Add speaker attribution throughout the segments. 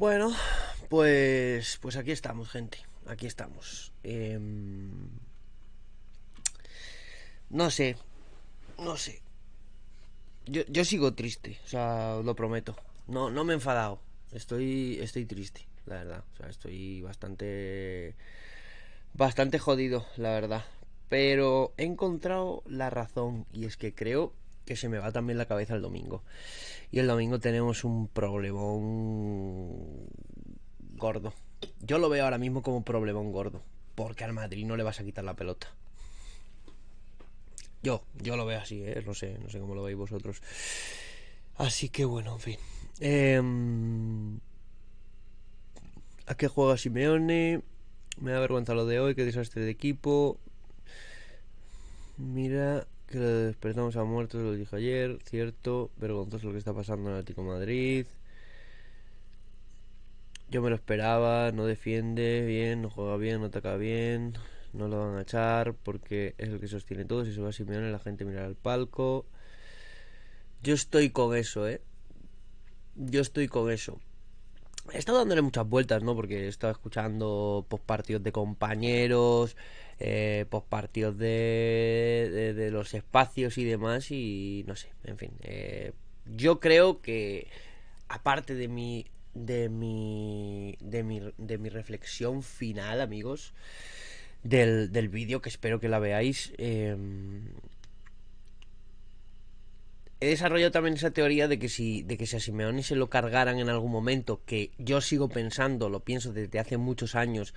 Speaker 1: Bueno, pues, pues aquí estamos, gente. Aquí estamos. Em, no sé, no sé. Yo, sigo triste, o sea, lo prometo. No, no me he enfadado. Estoy, estoy triste, la verdad. O sea, estoy bastante, bastante jodido, la verdad. Pero he encontrado la razón y es que creo que se me va también la cabeza el domingo. Y el domingo tenemos un problemón gordo. Yo lo veo ahora mismo como un problemón gordo, porque al Madrid no le vas a quitar la pelota. Yo, yo lo veo así, ¿eh? no sé, no sé cómo lo veis vosotros. Así que bueno, en fin. Em, ¿A qué juega Simeone? Me da vergüenza lo de hoy, qué desastre de equipo. Mira, que lo despertamos a muertos, lo dije ayer, cierto, vergonzoso lo que está pasando en el Atlético Madrid. Yo me lo esperaba, no defiende bien, no juega bien, no ataca bien, no lo van a echar porque es el que sostiene todo, si se va a Simeone la gente mirará al palco. Yo estoy con eso, ¿eh? Yo estoy con eso. He estado dándole muchas vueltas, ¿no? Porque he estado escuchando post de compañeros, eh, pues, partidos de, de, los espacios y demás y no sé, en fin. Eh, yo creo que aparte de mi, de mi, de mi, de mi reflexión final, amigos, del, del vídeo, que espero que la veáis, em, he desarrollado también esa teoría de que si de que si a Simeone se lo cargaran en algún momento, que yo sigo pensando, lo pienso desde hace muchos años,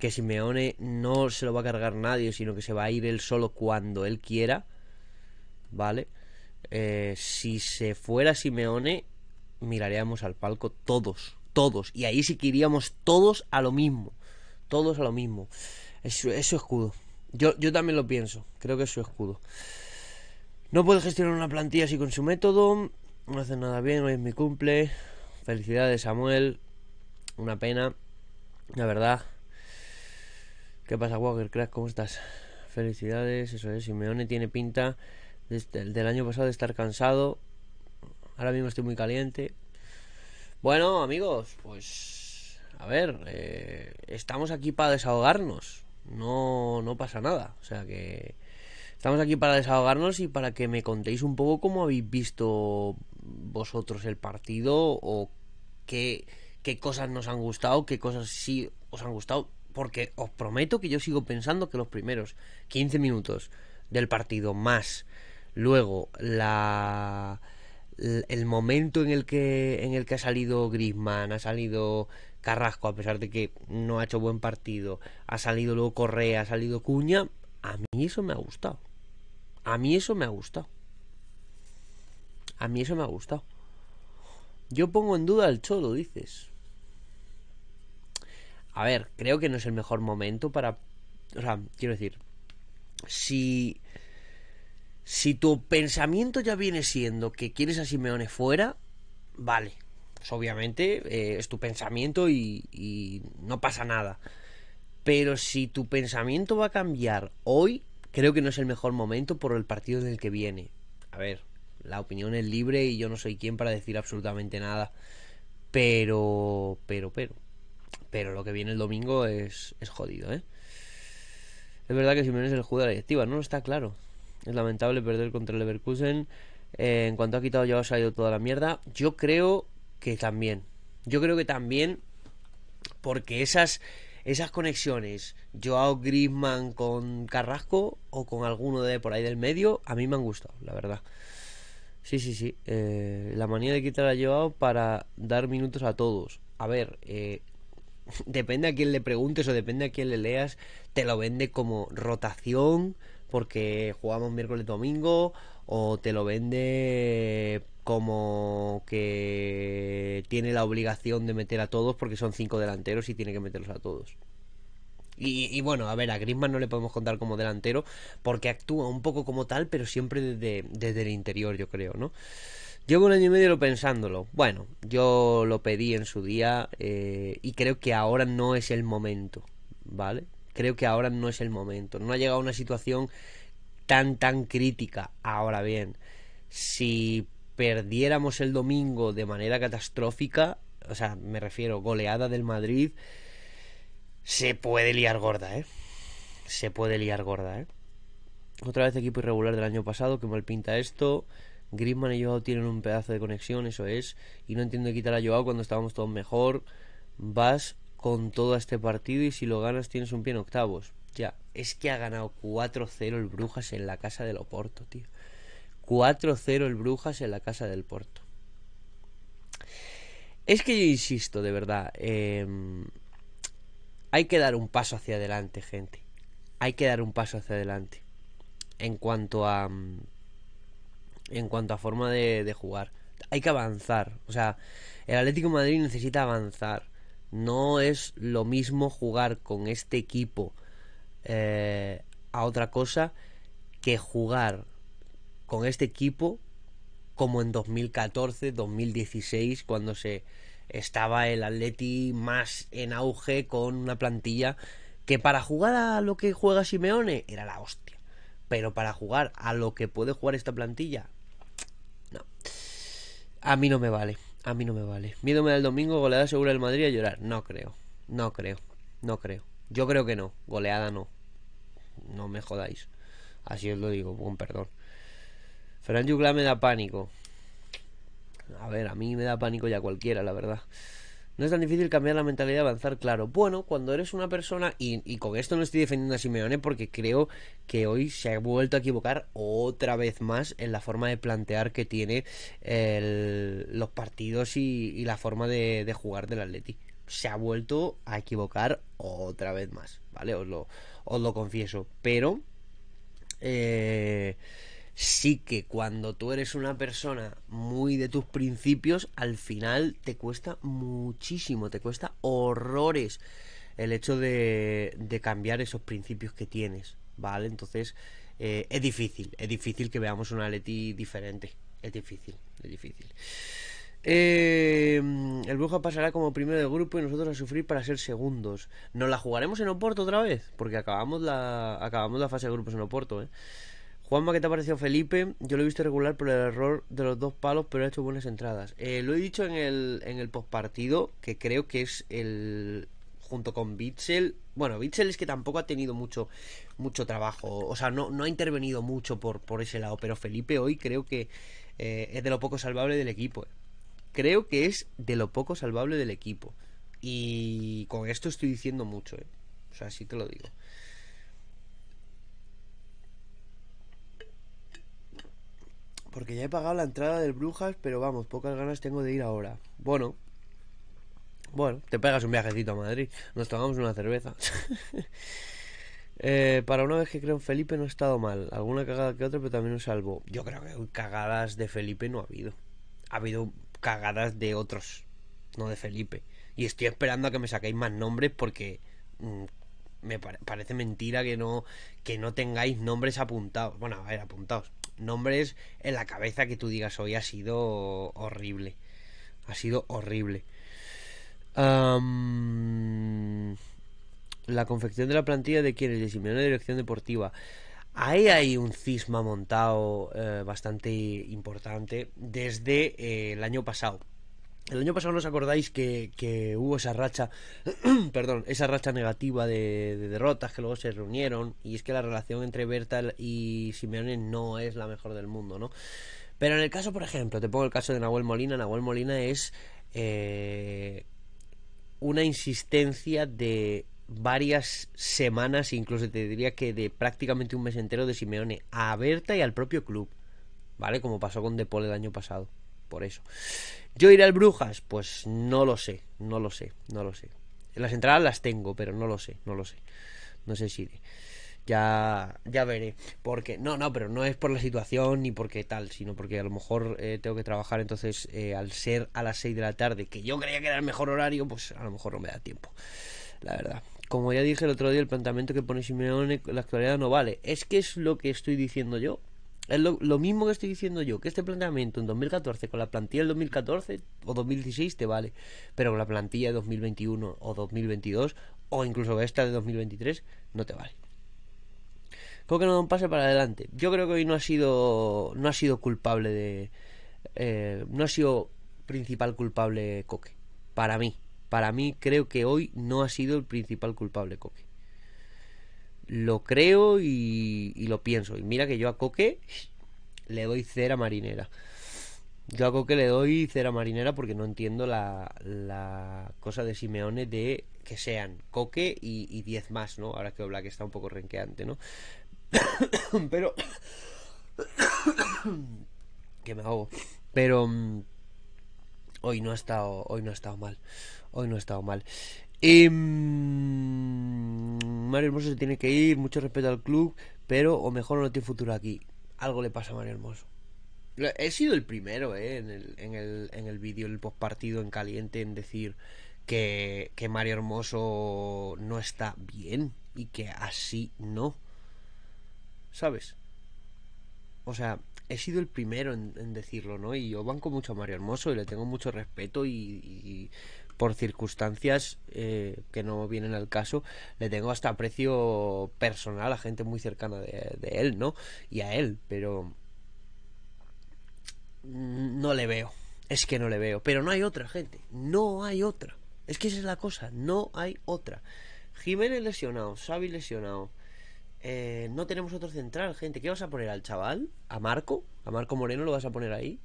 Speaker 1: que Simeone no se lo va a cargar nadie, sino que se va a ir él solo cuando él quiera, ¿vale? Eh, si se fuera Simeone, miraríamos al palco todos, todos, y ahí sí que iríamos todos a lo mismo, todos a lo mismo. Es, su escudo. Yo, yo también lo pienso, creo que es su escudo. No puede gestionar una plantilla así con su método, no hace nada bien, hoy es mi cumple. Felicidades, Samuel. Una pena, la verdad. ¿Qué pasa, Walker ¿Cómo estás? Felicidades, eso es. Simeone tiene pinta el del año pasado de estar cansado. Ahora mismo estoy muy caliente. Bueno, amigos, pues a ver, eh, estamos aquí para desahogarnos. No, no pasa nada. O sea que estamos aquí para desahogarnos y para que me contéis un poco cómo habéis visto vosotros el partido o qué cosas nos han gustado, qué cosas sí os han gustado porque os prometo que yo sigo pensando que los primeros 15 minutos del partido más luego la el momento en el que en el que ha salido Griezmann, ha salido Carrasco a pesar de que no ha hecho buen partido, ha salido luego Correa, ha salido Cuña, a mí eso me ha gustado. A mí eso me ha gustado. A mí eso me ha gustado. Yo pongo en duda El Cholo, dices. A ver, creo que no es el mejor momento para. O sea, quiero decir. Si. Si tu pensamiento ya viene siendo que quieres a Simeone fuera, vale. Pues obviamente eh, es tu pensamiento y, y no pasa nada. Pero si tu pensamiento va a cambiar hoy, creo que no es el mejor momento por el partido del que viene. A ver, la opinión es libre y yo no soy quien para decir absolutamente nada. Pero, pero, pero. Pero lo que viene el domingo es, es jodido, ¿eh? Es verdad que si es el jugador de la directiva, no está claro. Es lamentable perder contra el Leverkusen. Eh, en cuanto ha quitado ya ha salido toda la mierda. Yo creo que también. Yo creo que también. Porque esas, esas conexiones, Joao Grisman con Carrasco o con alguno de por ahí del medio, a mí me han gustado, la verdad. Sí, sí, sí. Eh, la manía de quitar a Joao para dar minutos a todos. A ver, eh, depende a quién le preguntes o depende a quién le leas, te lo vende como rotación porque jugamos miércoles domingo o te lo vende como que tiene la obligación de meter a todos porque son cinco delanteros y tiene que meterlos a todos. Y, bueno, a ver, a Griezmann no le podemos contar como delantero porque actúa un poco como tal, pero siempre desde, desde el interior, yo creo, ¿no? Llevo un año y medio pensándolo. Bueno, yo lo pedí en su día eh, y creo que ahora no es el momento, ¿vale? Creo que ahora no es el momento. No ha llegado a una situación tan, tan crítica. Ahora bien, si perdiéramos el domingo de manera catastrófica, o sea, me refiero, goleada del Madrid, se puede liar gorda, ¿eh? Se puede liar gorda, ¿eh? Otra vez equipo irregular del año pasado, que mal pinta esto. Griezmann y Joao tienen un pedazo de conexión, eso es. Y no entiendo quitar a Joao cuando estábamos todos mejor. Vas con todo este partido y si lo ganas tienes un pie en octavos. Ya, es que ha ganado 4-0 el Brujas en la casa del Oporto, tío. 4-0 el Brujas en la casa del Porto. Es que yo insisto, de verdad. Em, hay que dar un paso hacia adelante, gente. Hay que dar un paso hacia adelante. En cuanto a. Mm, en cuanto a forma de, jugar. Hay que avanzar. O sea, el Atlético Madrid necesita avanzar. No es lo mismo jugar con este equipo eh, a otra cosa que jugar con este equipo como en 2014, 2016, cuando se estaba el Atleti más en auge con una plantilla que para jugar a lo que juega Simeone era la hostia, pero para jugar a lo que puede jugar esta plantilla a mí no me vale, a mí no me vale. Miedo me da el domingo, goleada segura del Madrid a llorar. No creo, no creo, no creo. Yo creo que no, goleada no. No me jodáis. Así os lo digo, Un perdón. Ferran Yucla me da pánico. A ver, a mí me da pánico ya cualquiera, la verdad. No es tan difícil cambiar la mentalidad y avanzar, claro. Bueno, cuando eres una persona, y, y con esto no estoy defendiendo a Simeone porque creo que hoy se ha vuelto a equivocar otra vez más en la forma de plantear que tiene los partidos y, la forma de, jugar del Atleti. Se ha vuelto a equivocar otra vez más, ¿vale? Os lo, os lo confieso. Pero... Eh, sí que cuando tú eres una persona muy de tus principios, al final te cuesta muchísimo, te cuesta horrores el hecho de, cambiar esos principios que tienes, ¿vale? Entonces eh, es difícil, es difícil que veamos una Leti diferente, es difícil, es difícil. Eh, el Bruja pasará como primero de grupo y nosotros a sufrir para ser segundos. ¿Nos la jugaremos en Oporto otra vez? Porque acabamos la, acabamos la fase de grupos en Oporto, ¿eh? Juanma, ¿qué te ha parecido Felipe? Yo lo he visto regular por el error de los dos palos, pero ha hecho buenas entradas. Eh, lo he dicho en el, en el postpartido, que creo que es el. junto con Bitzel. Bueno, Bitzel es que tampoco ha tenido mucho, mucho trabajo. O sea, no, no ha intervenido mucho por, por ese lado. Pero Felipe hoy creo que eh, es de lo poco salvable del equipo. Eh. Creo que es de lo poco salvable del equipo. Y con esto estoy diciendo mucho, ¿eh? O sea, sí te lo digo. Porque ya he pagado la entrada del Brujas, pero vamos, pocas ganas tengo de ir ahora. Bueno, bueno, te pegas un viajecito a Madrid, nos tomamos una cerveza. Eh, para una vez que creo en Felipe no ha estado mal. Alguna cagada que otra, pero también un salvo. Yo creo que cagadas de Felipe no ha habido. Ha habido cagadas de otros, no de Felipe. Y estoy esperando a que me saquéis más nombres porque mm, me parece mentira que no, que no tengáis nombres apuntados. Bueno, a ver, apuntados nombres en la cabeza que tú digas hoy ha sido horrible. Ha sido horrible. la confección de la plantilla de quienes, de la Dirección Deportiva. Ahí hay un cisma montado eh, bastante importante desde eh, el año pasado. El año pasado, ¿no os acordáis que, hubo esa racha, perdón, esa racha negativa de, derrotas que luego se reunieron? Y es que la relación entre Berta y Simeone no es la mejor del mundo, ¿no? Pero en el caso, por ejemplo, te pongo el caso de Nahuel Molina. Nahuel Molina es eh, una insistencia de varias semanas, incluso te diría que de prácticamente un mes entero de Simeone a Berta y al propio club, ¿vale? Como pasó con Depol el año pasado por eso. ¿Yo iré al Brujas? Pues no lo sé, no lo sé, no lo sé. Las entradas las tengo, pero no lo sé, no lo sé. No sé si Ya, ya veré. Porque, no, no, pero no es por la situación ni porque tal, sino porque a lo mejor eh, tengo que trabajar. Entonces, eh, al ser a las 6 de la tarde, que yo creía que era el mejor horario, pues a lo mejor no me da tiempo. La verdad. Como ya dije el otro día, el planteamiento que pone Simeone en la actualidad no vale. Es que es lo que estoy diciendo yo es lo, mismo que estoy diciendo yo, que este planteamiento en 2014 con la plantilla del 2014 o 2016 te vale, pero con la plantilla de 2021 o 2022 o incluso esta de 2023 no te vale. Creo que no da un pase para adelante. Yo creo que hoy no ha sido no ha sido culpable de eh, no ha sido principal culpable Coque. Para mí, para mí creo que hoy no ha sido el principal culpable Coque lo creo y, lo pienso. Y mira que yo a Coque le doy cera marinera. Yo a Coque le doy cera marinera porque no entiendo la, cosa de Simeone de que sean Coque y 10 más, ¿no? Ahora que Black está un poco renqueante, ¿no? Pero... que me hago Pero mm, hoy no ha estado hoy no ha estado mal hoy no ha estado mal Em, Mario Hermoso se tiene que ir, mucho respeto al club, pero o mejor no tiene futuro aquí. Algo le pasa a Mario Hermoso. He sido el primero eh, en el, en el, en el vídeo, el postpartido en caliente, en decir que, Mario Hermoso no está bien y que así no. ¿Sabes? O sea, he sido el primero en, decirlo, ¿no? Y yo banco mucho a Mario Hermoso y le tengo mucho respeto y, por circunstancias eh, que no vienen al caso, le tengo hasta aprecio personal a gente muy cercana de, él, ¿no? Y a él, pero no le veo. Es que no le veo. Pero no hay otra, gente. No hay otra. Es que esa es la cosa. No hay otra. Jiménez lesionado, Xavi lesionado. Eh, no tenemos otro central, gente. ¿Qué vas a poner al chaval? ¿A Marco? ¿A Marco Moreno lo vas a poner ahí?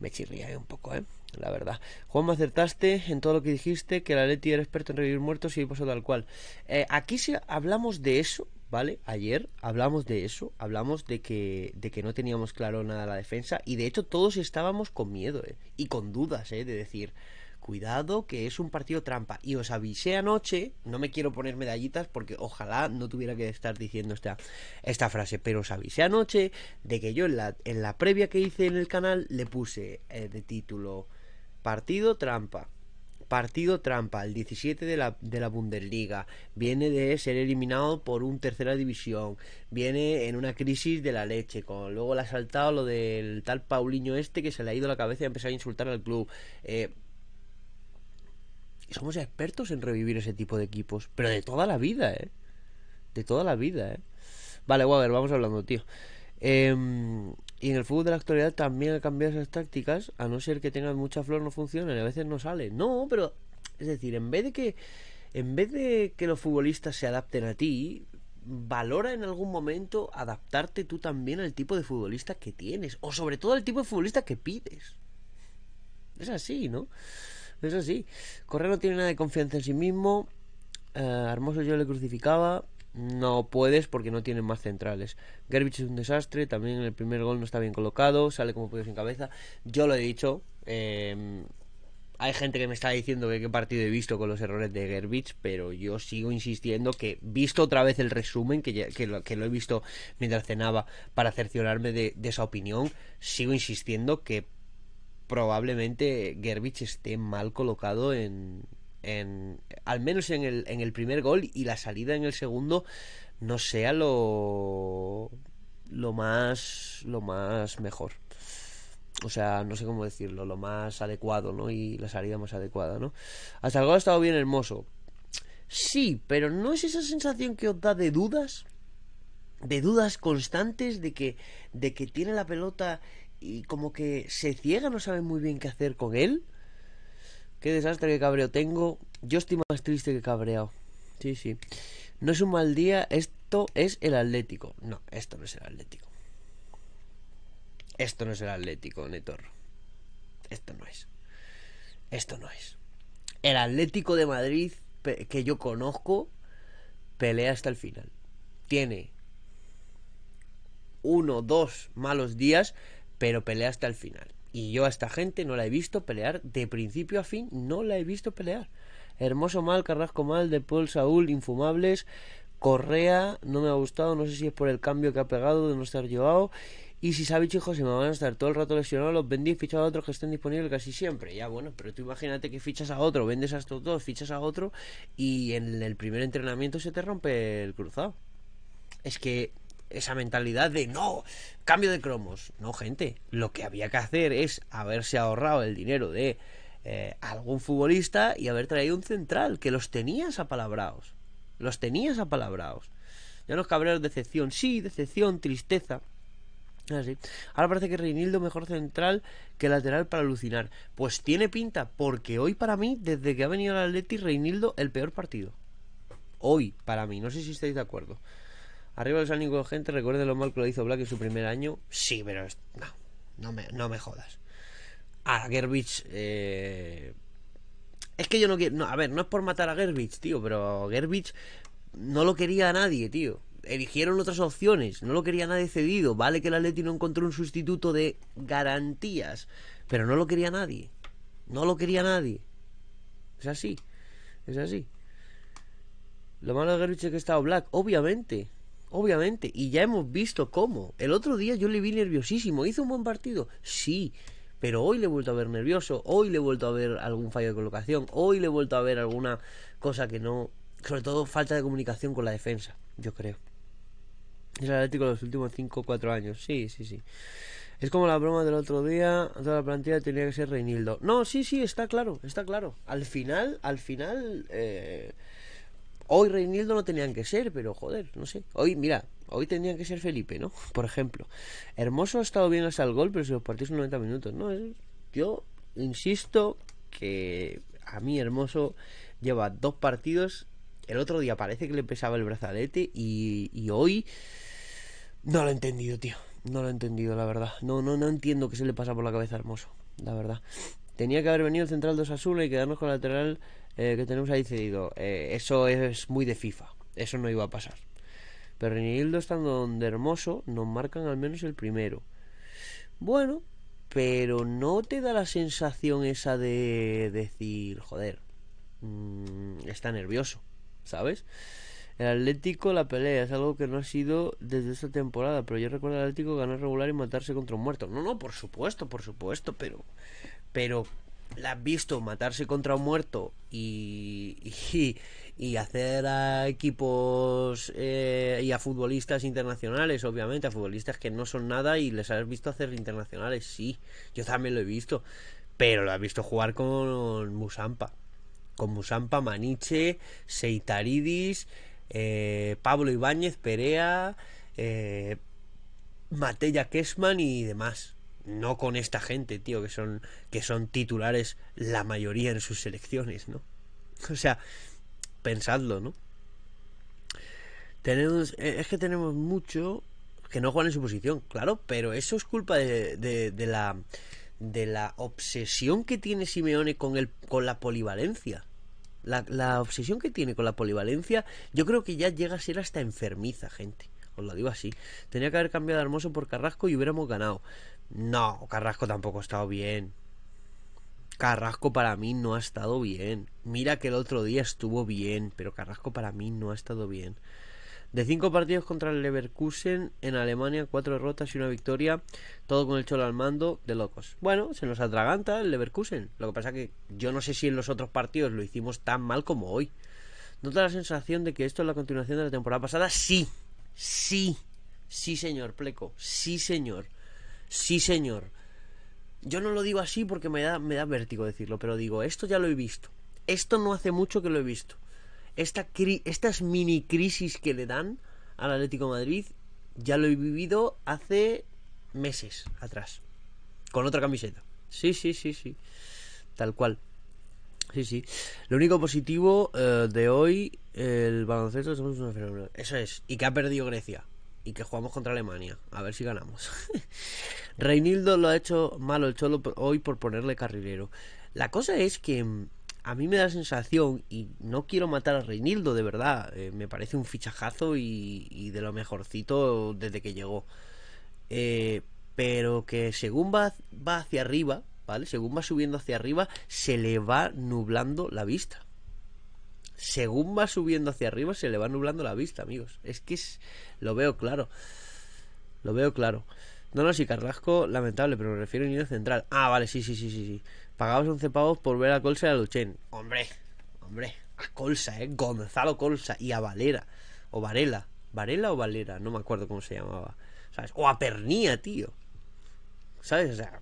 Speaker 1: Me chirría eh, un poco, ¿eh? la verdad. Juan, me acertaste en todo lo que dijiste, que la Leti era experto en revivir muertos y pasó tal cual. Eh, aquí sí hablamos de eso, ¿vale? Ayer hablamos de eso, hablamos de que, de que no teníamos claro nada la defensa y de hecho todos estábamos con miedo eh, y con dudas, ¿eh? De decir, cuidado que es un partido trampa. Y os avisé anoche, no me quiero poner medallitas porque ojalá no tuviera que estar diciendo esta, esta frase, pero os avisé anoche de que yo en la, en la previa que hice en el canal le puse eh, de título... Partido trampa. Partido trampa, el 17 de la, de la, Bundesliga. Viene de ser eliminado por un tercera división. Viene en una crisis de la leche. Con, luego le ha saltado lo del tal Paulinho este que se le ha ido la cabeza y ha empezado a insultar al club. Eh, somos expertos en revivir ese tipo de equipos. Pero de toda la vida, ¿eh? De toda la vida, ¿eh? Vale, ver, vamos hablando, tío. Eh, y en el fútbol de la actualidad también al cambiar esas tácticas, a no ser que tengas mucha flor, no funcionan, a veces no sale. No, pero es decir, en vez de que en vez de que los futbolistas se adapten a ti, valora en algún momento adaptarte tú también al tipo de futbolista que tienes o sobre todo al tipo de futbolista que pides. Es así, ¿no? Es así. Correa no tiene nada de confianza en sí mismo. Eh, Hermoso yo le crucificaba no puedes porque no tienen más centrales. Gerbich es un desastre, también el primer gol no está bien colocado, sale como puede sin cabeza. Yo lo he dicho, em, hay gente que me está diciendo que qué partido he visto con los errores de Gerbich, pero yo sigo insistiendo que, visto otra vez el resumen, que, que, lo, que lo, he visto mientras cenaba para cerciorarme de, esa opinión, sigo insistiendo que probablemente Gerbich esté mal colocado en, en, al menos en el, en el primer gol y la salida en el segundo no sea lo, lo más lo más mejor o sea, no sé cómo decirlo, lo más adecuado, ¿no? Y la salida más adecuada, ¿no? Hasta el gol ha estado bien hermoso. Sí, pero ¿no es esa sensación que os da de dudas? De dudas constantes de que, de que tiene la pelota y como que se ciega, no sabe muy bien qué hacer con él. Qué desastre, que cabreo tengo. Yo estoy más triste que cabreado. Sí, sí. No es un mal día, esto es el Atlético. No, esto no es el Atlético. Esto no es el Atlético, Netor. Esto no es. Esto no es. El Atlético de Madrid que yo conozco pelea hasta el final. Tiene uno, dos malos días, pero pelea hasta el final. Y yo a esta gente no la he visto pelear de principio a fin, no la he visto pelear. Hermoso mal, Carrasco mal, de Paul Saúl, infumables. Correa, no me ha gustado, no sé si es por el cambio que ha pegado de no estar llevado. Y si sabes, chicos, si me van a estar todo el rato lesionado los vendí fichados a otros que estén disponibles casi siempre. Ya bueno, pero tú imagínate que fichas a otro, vendes a estos dos, fichas a otro y en el primer entrenamiento se te rompe el cruzado. Es que esa mentalidad de no, cambio de cromos. No, gente, lo que había que hacer es haberse ahorrado el dinero de eh, algún futbolista y haber traído un central, que los tenías apalabrados. Los tenías apalabrados. Ya nos cabreros decepción, sí, decepción, tristeza. Así. Ahora parece que Reinildo mejor central que lateral para alucinar. Pues tiene pinta, porque hoy para mí, desde que ha venido el Atleti, Reinildo el peor partido. Hoy, para mí, no sé si estáis de acuerdo. Arriba los ánimos, gente. Recuerde lo mal que lo hizo Black en su primer año. Sí, pero no, no me, no me jodas. A Gerbich. Eh... Es que yo no quiero. a ver, no es por matar a Gerbich, tío, pero Gerbich no lo quería a nadie, tío. Eligieron otras opciones, no lo quería nadie cedido. Vale que el Atleti no encontró un sustituto de garantías, pero no lo quería nadie. No lo quería nadie. Es así, es así. Lo malo de Gerbich es que estaba Black, obviamente obviamente, y ya hemos visto cómo. El otro día yo le vi nerviosísimo, hizo un buen partido, sí, pero hoy le he vuelto a ver nervioso, hoy le he vuelto a ver algún fallo de colocación, hoy le he vuelto a ver alguna cosa que no, sobre todo falta de comunicación con la defensa, yo creo. Es el Atlético de los últimos 5 o 4 años, sí, sí, sí. Es como la broma del otro día, toda la plantilla tenía que ser Reinildo. No, sí, sí, está claro, está claro. Al final, al final... Eh, Hoy Reinildo no tenían que ser, pero joder, no sé. Hoy, mira, hoy tenían que ser Felipe, ¿no? Por ejemplo. Hermoso ha estado bien hasta el gol, pero si los partidos 90 minutos, ¿no? Yo insisto que a mí Hermoso lleva dos partidos. El otro día parece que le pesaba el brazalete y, hoy no lo he entendido, tío. No lo he entendido, la verdad. No, no, no entiendo qué se le pasa por la cabeza a Hermoso, la verdad. Tenía que haber venido el central 2 a y quedarnos con el lateral eh, que tenemos ahí cedido, eh, eso es muy de FIFA, eso no iba a pasar. Pero Hildo estando donde hermoso, nos marcan al menos el primero. Bueno, pero no te da la sensación esa de decir, joder, mm, está nervioso, ¿sabes? El Atlético, la pelea, es algo que no ha sido desde esta temporada, pero yo recuerdo al Atlético ganar regular y matarse contra un muerto. No, no, por supuesto, por supuesto, pero pero la has visto matarse contra un muerto y, y, hacer a equipos eh, y a futbolistas internacionales, obviamente, a futbolistas que no son nada y les has visto hacer internacionales, sí, yo también lo he visto, pero lo has visto jugar con Musampa, con Musampa, Maniche, Seitaridis, eh, Pablo Ibáñez, Perea, eh, Mateya y demás no con esta gente, tío, que son, que son titulares la mayoría en sus selecciones, ¿no? O sea, pensadlo, ¿no? Tenemos, eh, es que tenemos mucho que no juegan en su posición, claro, pero eso es culpa de, de, la de la obsesión que tiene Simeone con el con la polivalencia. La, la, obsesión que tiene con la polivalencia, yo creo que ya llega a ser hasta enfermiza, gente. Os lo digo así. Tenía que haber cambiado a Hermoso por Carrasco y hubiéramos ganado. No, Carrasco tampoco ha estado bien. Carrasco para mí no ha estado bien. Mira que el otro día estuvo bien, pero Carrasco para mí no ha estado bien. De cinco partidos contra el Leverkusen en Alemania, cuatro derrotas y una victoria, todo con el Cholo al mando de locos. Bueno, se nos atraganta el Leverkusen. Lo que pasa que yo no sé si en los otros partidos lo hicimos tan mal como hoy. ¿No da la sensación de que esto es la continuación de la temporada pasada? Sí, sí, sí señor Pleco, sí señor. Sí, señor. Yo no lo digo así porque me da, me da vértigo decirlo, pero digo, esto ya lo he visto. Esto no hace mucho que lo he visto. Esta estas mini crisis que le dan al Atlético Madrid ya lo he vivido hace meses atrás. Con otra camiseta. Sí, sí, sí, sí. Tal cual. Sí, sí. Lo único positivo eh, de hoy, el baloncesto, somos un fenómeno. Eso es. Y que ha perdido Grecia y que jugamos contra Alemania. A ver si ganamos. Reinildo lo ha hecho malo el Cholo hoy por ponerle carrilero. La cosa es que mm, a mí me da sensación, y no quiero matar a Reinildo, de verdad. Eh, me parece un fichajazo y, de lo mejorcito desde que llegó. Eh, pero que según va, va hacia arriba, ¿vale? Según va subiendo hacia arriba, se le va nublando la vista según va subiendo hacia arriba, se le va nublando la vista, amigos. Es que es, lo veo claro. Lo veo claro. No, no, si Carrasco, lamentable, pero me refiero a Unión Central. Ah, vale, sí, sí, sí, sí. sí. Pagabas 11 pavos por ver a Colsa y a Luchen. Hombre, hombre, a Colsa, ¿eh? Gonzalo Colsa y a Valera. O Varela. Varela o Valera, no me acuerdo cómo se llamaba. ¿Sabes? O a Pernía, tío. ¿Sabes? O sea,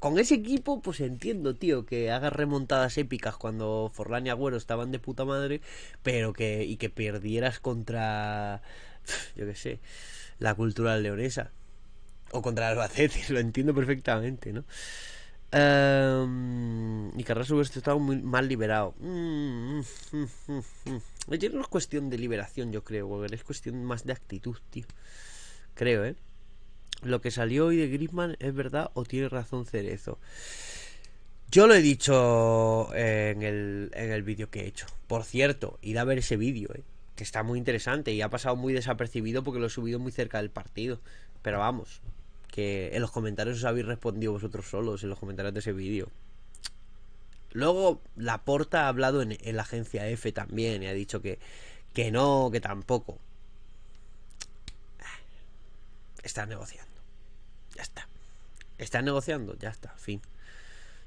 Speaker 1: con ese equipo, pues entiendo, tío, que hagas remontadas épicas cuando Forlán y Agüero estaban de puta madre, pero que. y que perdieras contra. yo qué sé. la cultura leonesa. O contra Albacete, lo entiendo perfectamente, ¿no? Em, y Carrasco hubiese estaba muy mal liberado. Mm, mm, mm, mm no es cuestión de liberación, yo creo, es cuestión más de actitud, tío. Creo, ¿eh? lo que salió hoy de Griezmann es verdad o tiene razón Cerezo. Yo lo he dicho en el, vídeo que he hecho. Por cierto, ir a ver ese vídeo, eh, que está muy interesante y ha pasado muy desapercibido porque lo he subido muy cerca del partido. Pero vamos, que en los comentarios os habéis respondido vosotros solos, en los comentarios de ese vídeo. Luego, Laporta ha hablado en, la agencia F también y ha dicho que, que no, que tampoco. Ah, está negociando. Ya está. ¿Están negociando, ya está, fin.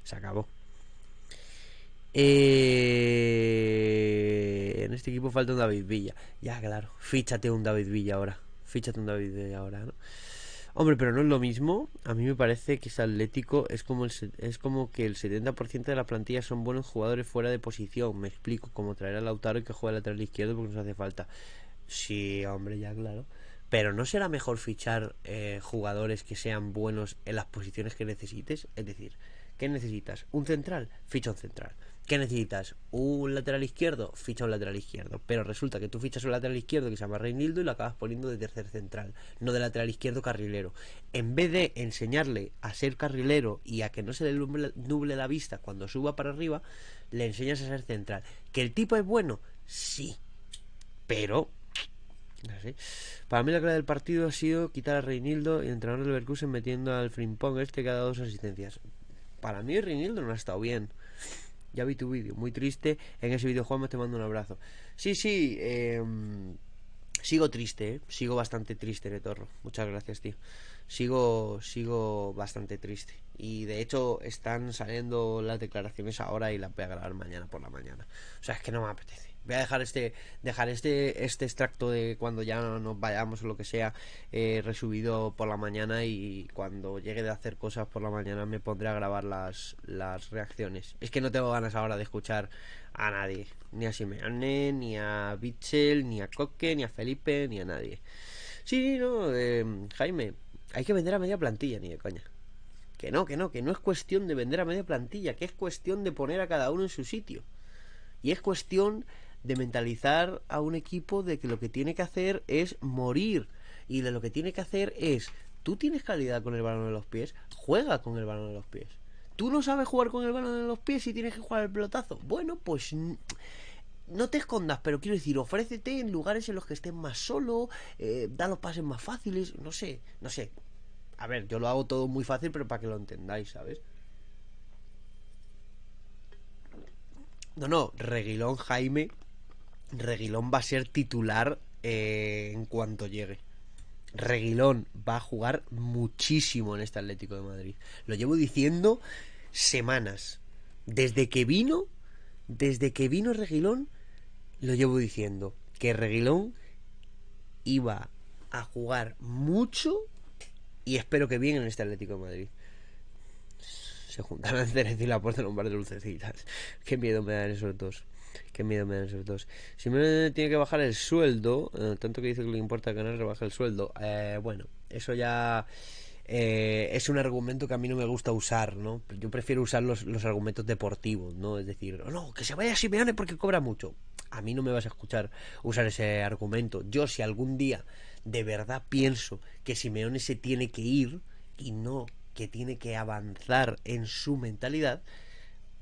Speaker 1: Se acabó. Eh, en este equipo falta un David Villa. Ya, claro. Fíchate un David Villa ahora. Fíchate un David Villa ahora, ¿no? Hombre, pero no es lo mismo. A mí me parece que es Atlético. Es como, el, es como que el 70% de la plantilla son buenos jugadores fuera de posición. Me explico. Como traer a Lautaro y que juegue lateral izquierdo porque nos hace falta. Sí, hombre, ya, claro. Pero ¿no será mejor fichar eh, jugadores que sean buenos en las posiciones que necesites? Es decir, ¿qué necesitas? ¿Un central? Ficha un central. ¿Qué necesitas? ¿Un lateral izquierdo? Ficha un lateral izquierdo. Pero resulta que tú fichas un lateral izquierdo que se llama Reinildo y lo acabas poniendo de tercer central, no de lateral izquierdo carrilero. En vez de enseñarle a ser carrilero y a que no se le nuble la vista cuando suba para arriba, le enseñas a ser central. ¿Que el tipo es bueno? Sí. Pero para mí la clave del partido ha sido quitar a Reinildo y entrenar al Leverkusen metiendo al Frimpong este que ha dado dos asistencias. Para mí Reinildo no ha estado bien. Ya vi tu vídeo, muy triste. En ese vídeo te mando un abrazo. Sí, sí, em, sigo triste, ¿eh? sigo bastante triste, Torro, Muchas gracias, tío. Sigo, sigo bastante triste. Y de hecho están saliendo las declaraciones ahora y las voy a grabar mañana por la mañana. O sea, es que no me apetece voy a dejar este dejar este este extracto de cuando ya nos vayamos o lo que sea eh, resubido por la mañana y cuando llegue de hacer cosas por la mañana me pondré a grabar las, las reacciones es que no tengo ganas ahora de escuchar a nadie ni a Simeone ni a Bichel, ni a Coque ni a Felipe ni a nadie sí no em, Jaime hay que vender a media plantilla ni de coña que no que no que no es cuestión de vender a media plantilla que es cuestión de poner a cada uno en su sitio y es cuestión de mentalizar a un equipo de que lo que tiene que hacer es morir y de lo que tiene que hacer es tú tienes calidad con el balón de los pies, juega con el balón de los pies. Tú no sabes jugar con el balón de los pies y tienes que jugar el pelotazo. Bueno, pues no te escondas, pero quiero decir, ofrécete en lugares en los que estés más solo, eh, da los pases más fáciles, no sé, no sé. A ver, yo lo hago todo muy fácil, pero para que lo entendáis, ¿sabes? No, no, Reguilón Jaime Reguilón va a ser titular eh, en cuanto llegue. Reguilón va a jugar muchísimo en este Atlético de Madrid. Lo llevo diciendo semanas. Desde que vino, desde que vino Reguilón, lo llevo diciendo. Que Reguilón iba a jugar mucho y espero que bien en este Atlético de Madrid. Se a Cerezo y la puerta de un par de lucecitas. Qué miedo me dan esos dos. Qué miedo me dan esos dos. Si tiene que bajar el sueldo, eh, tanto que dice que le importa ganar, no baja el sueldo. Eh, bueno, eso ya eh, es un argumento que a mí no me gusta usar, ¿no? Yo prefiero usar los, argumentos deportivos, ¿no? Es decir, oh, no, que se vaya Simeone porque cobra mucho. A mí no me vas a escuchar usar ese argumento. Yo si algún día de verdad pienso que Simeone se tiene que ir y no que tiene que avanzar en su mentalidad,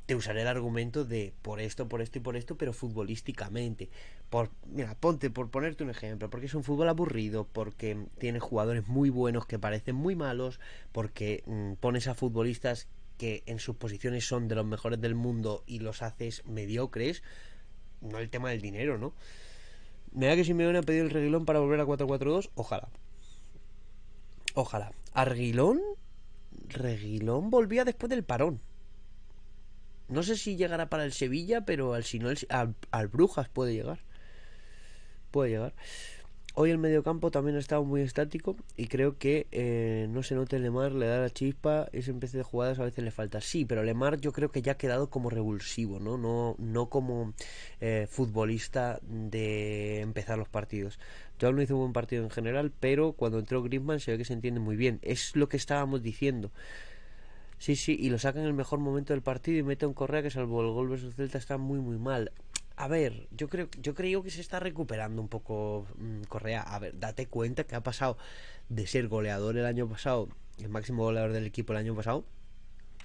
Speaker 1: te usaré el argumento de por esto, por esto y por esto, pero futbolísticamente. Por, mira, ponte, por ponerte un ejemplo, porque es un fútbol aburrido, porque tiene jugadores muy buenos que parecen muy malos, porque mm, pones a futbolistas que en sus posiciones son de los mejores del mundo y los haces mediocres, no el tema del dinero, ¿no? Me da que van a pedido el reglón para volver a 4-4-2, ojalá. Ojalá. Arguilón, Reguilón volvía después del parón. No sé si llegará para el Sevilla, pero al, si no, al, Brujas puede llegar. Puede llegar. Hoy el mediocampo también ha estado muy estático y creo que eh, no se note Lemar, le da la chispa, ese empecé de jugadas a veces le falta. Sí, pero Lemar yo creo que ya ha quedado como revulsivo, no, no, no como eh, futbolista de empezar los partidos. yo no hizo un buen partido en general, pero cuando entró Griezmann se ve que se entiende muy bien. Es lo que estábamos diciendo. Sí, sí, y lo saca en el mejor momento del partido y mete un Correa que salvo el gol versus Celta está muy muy mal. A ver, yo creo yo creo que se está recuperando un poco mm, Correa. A ver, date cuenta que ha pasado de ser goleador el año pasado, el máximo goleador del equipo el año pasado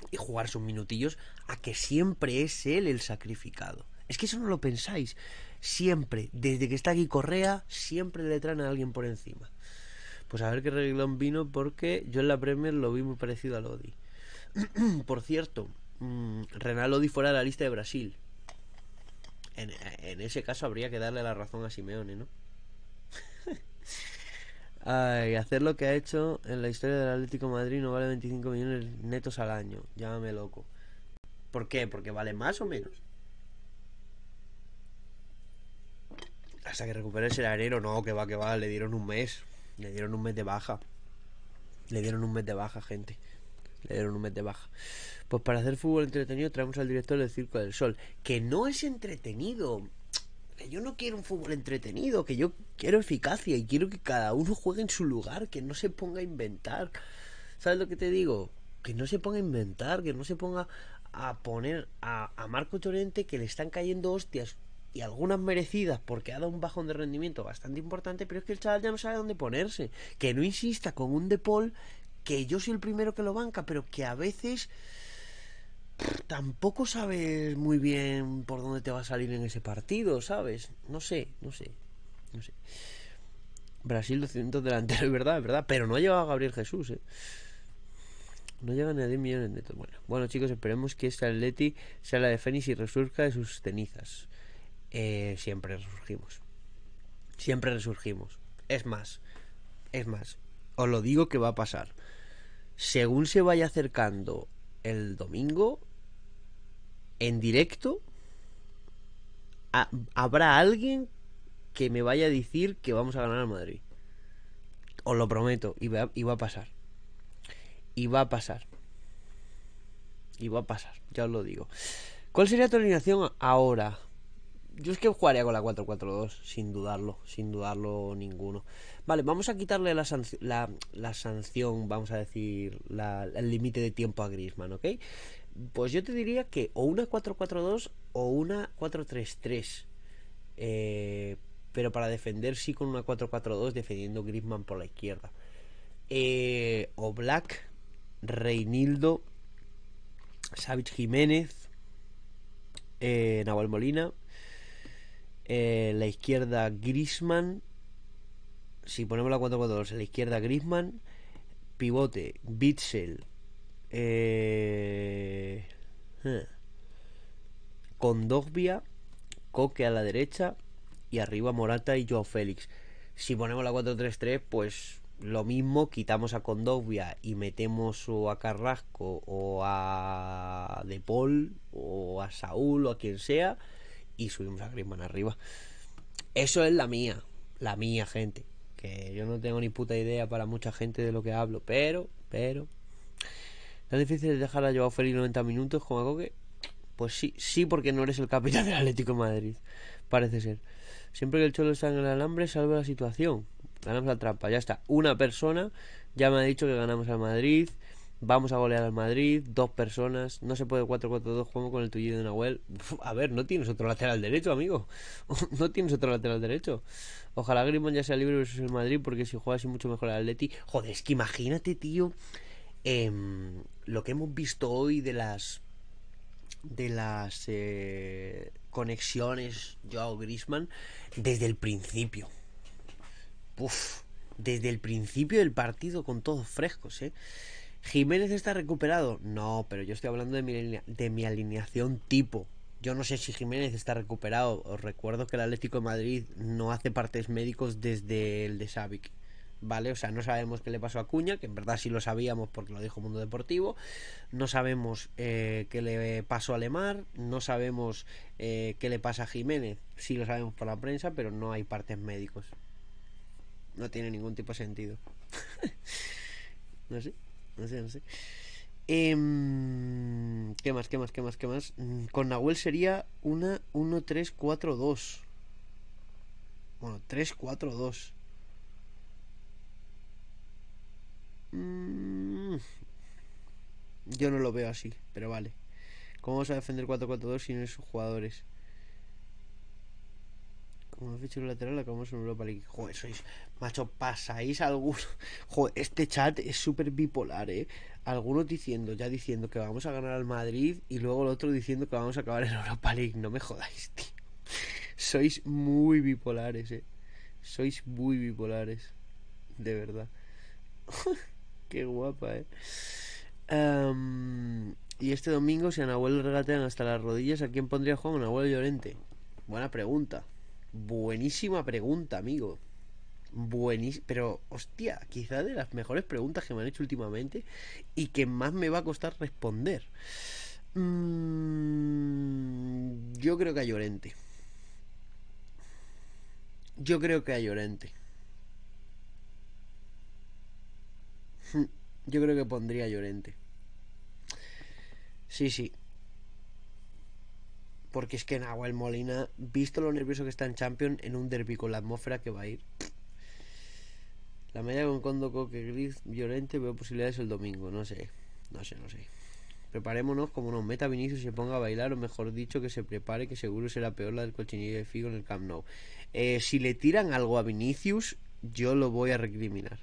Speaker 1: y jugar sus minutillos a que siempre es él el sacrificado. Es que eso no lo pensáis. Siempre, desde que está aquí Correa, siempre le traen a alguien por encima. Pues a ver qué reglón vino porque yo en la Premier lo vi muy parecido a Lodi. Por cierto, mm, Renaldo Di fuera de la lista de Brasil. En, ese caso habría que darle la razón a Simeone, ¿no? hacer lo que ha hecho en la historia del Atlético Madrid no vale 25 millones netos al año. Llámame loco. ¿Por qué? ¿Porque vale más o menos? Hasta que recupere el arero, no, que va, que va. Le dieron un mes. Le dieron un mes de baja. Le dieron un mes de baja, gente. Le dieron un mes de baja. Pues para hacer fútbol entretenido traemos al director del Circo del Sol, que no es entretenido. Que Yo no quiero un fútbol entretenido, que yo quiero eficacia y quiero que cada uno juegue en su lugar, que no se ponga a inventar. ¿Sabes lo que te digo? Que no se ponga a inventar, que no se ponga a poner a, Marco Torrente que le están cayendo hostias y algunas merecidas porque ha dado un bajón de rendimiento bastante importante, pero es que el chaval ya no sabe dónde ponerse. Que no insista con un De que yo soy el primero que lo banca, pero que a veces tampoco sabes muy bien por dónde te va a salir en ese partido, ¿sabes? No sé, no sé, no sé. Brasil 200 delanteros... verdad, verdad, pero no ha a Gabriel Jesús, ¿eh? No ni a 10 millones de Bueno, bueno chicos, esperemos que este Atleti sea la de Fénix y resurja de sus cenizas. Eh, siempre resurgimos. Siempre resurgimos. Es más, es más, os lo digo que va a pasar según se vaya acercando el domingo, en directo, habrá alguien que me vaya a decir que vamos a ganar al Madrid. Os lo prometo, y va, y va a pasar. Y va a pasar. Y va a pasar, ya os lo digo. ¿Cuál sería tu alineación ahora? Yo es que jugaría con la 4-4-2, sin dudarlo, sin dudarlo ninguno. Vale, vamos a quitarle la, sanción, vamos a decir, el límite de tiempo a Grisman, ¿ok? Pues yo te diría que o una 4-4-2 o una 4-3-3. Eh, pero para defender sí con una 4-4-2 defendiendo Griezmann por la izquierda. Eh, o Black, Reinildo, Savich Jiménez, eh, Molina, eh, la izquierda Grisman, si ponemos la 4-4-2, a la izquierda Grisman, pivote, Bitzel, eh, Coque eh, a la derecha y arriba Morata y Joao Félix. Si ponemos la 4-3-3, pues lo mismo, quitamos a Condovia y metemos a Carrasco o a De Paul o a Saúl o a quien sea y subimos a Griezmann arriba. Eso es la mía, la mía, gente que yo no tengo ni puta idea para mucha gente de lo que hablo, pero, pero, ¿tan difícil es dejar a Joao Félix 90 minutos con algo que? Pues sí, sí, porque no eres el capitán del Atlético de Madrid, parece ser. Siempre que el Cholo está en el alambre, salva la situación. Ganamos la trampa, ya está. Una persona ya me ha dicho que ganamos al Madrid, Vamos a golear al Madrid, dos personas, no se puede 4-4-2, juego con el tullido de Nahuel. a ver, no tienes otro lateral derecho, amigo. no tienes otro lateral derecho. Ojalá Griezmann ya sea libre versus el Madrid, porque si juega así mucho mejor al Atleti. Joder, es que imagínate, tío, em, lo que hemos visto hoy de las de las eh, conexiones Joao Grisman desde el principio. desde el principio del partido con todos frescos, ¿eh? Jiménez está recuperado. No, pero yo estoy hablando de mi, de mi alineación tipo. Yo no sé si Jiménez está recuperado. Os recuerdo que el Atlético de Madrid no hace partes médicos desde el de Sabik, ¿Vale? O sea, no sabemos qué le pasó a Cuña, que en verdad sí lo sabíamos porque lo dijo Mundo Deportivo. No sabemos eh, qué le pasó a Lemar. No sabemos eh, qué le pasa a Jiménez. Sí lo sabemos por la prensa, pero no hay partes médicos. No tiene ningún tipo de sentido. ¿No sé? No sé, no sé. Eh, ¿Qué más, qué más, qué más, qué más? Mm, con Nahuel sería una 1-3-4-2. Bueno, 3-4-2. Mm, yo no lo veo así, pero vale. ¿Cómo vamos a defender 4-4-2 si no es jugadores? como ha lateral lateral acabamos en Europa League. Joder, sois, macho, pasáis Joder, este chat es súper bipolar, ¿eh? Algunos diciendo, ya diciendo que vamos a ganar al Madrid y luego el otro diciendo que vamos a acabar en Europa League. No me jodáis, tío. Sois muy bipolares, ¿eh? Sois muy bipolares. De verdad. Qué guapa, ¿eh? y este domingo, si a Nahuel regatean hasta las rodillas, ¿a quién pondría Juan? Nahuel Llorente? Buena pregunta. Buenísima pregunta, amigo. Buenísima. Pero, hostia, quizá de las mejores preguntas que me han hecho últimamente y que más me va a costar responder. Mm, yo creo que a Llorente. Yo creo que a Llorente. Hmm, yo creo que pondría Llorente. Sí, sí. Porque es que en agua el Molina, visto lo nervioso que está en Champions, en un derby con la atmósfera que va a ir. La media con Condo, Coque, Gris, Violente, veo posibilidades el domingo. No sé, no sé, no sé. Preparémonos como nos meta Vinicius y se ponga a bailar, o mejor dicho, que se prepare, que seguro será peor la del cochinillo de Figo en el Camp Nou. Eh, si le tiran algo a Vinicius, yo lo voy a recriminar.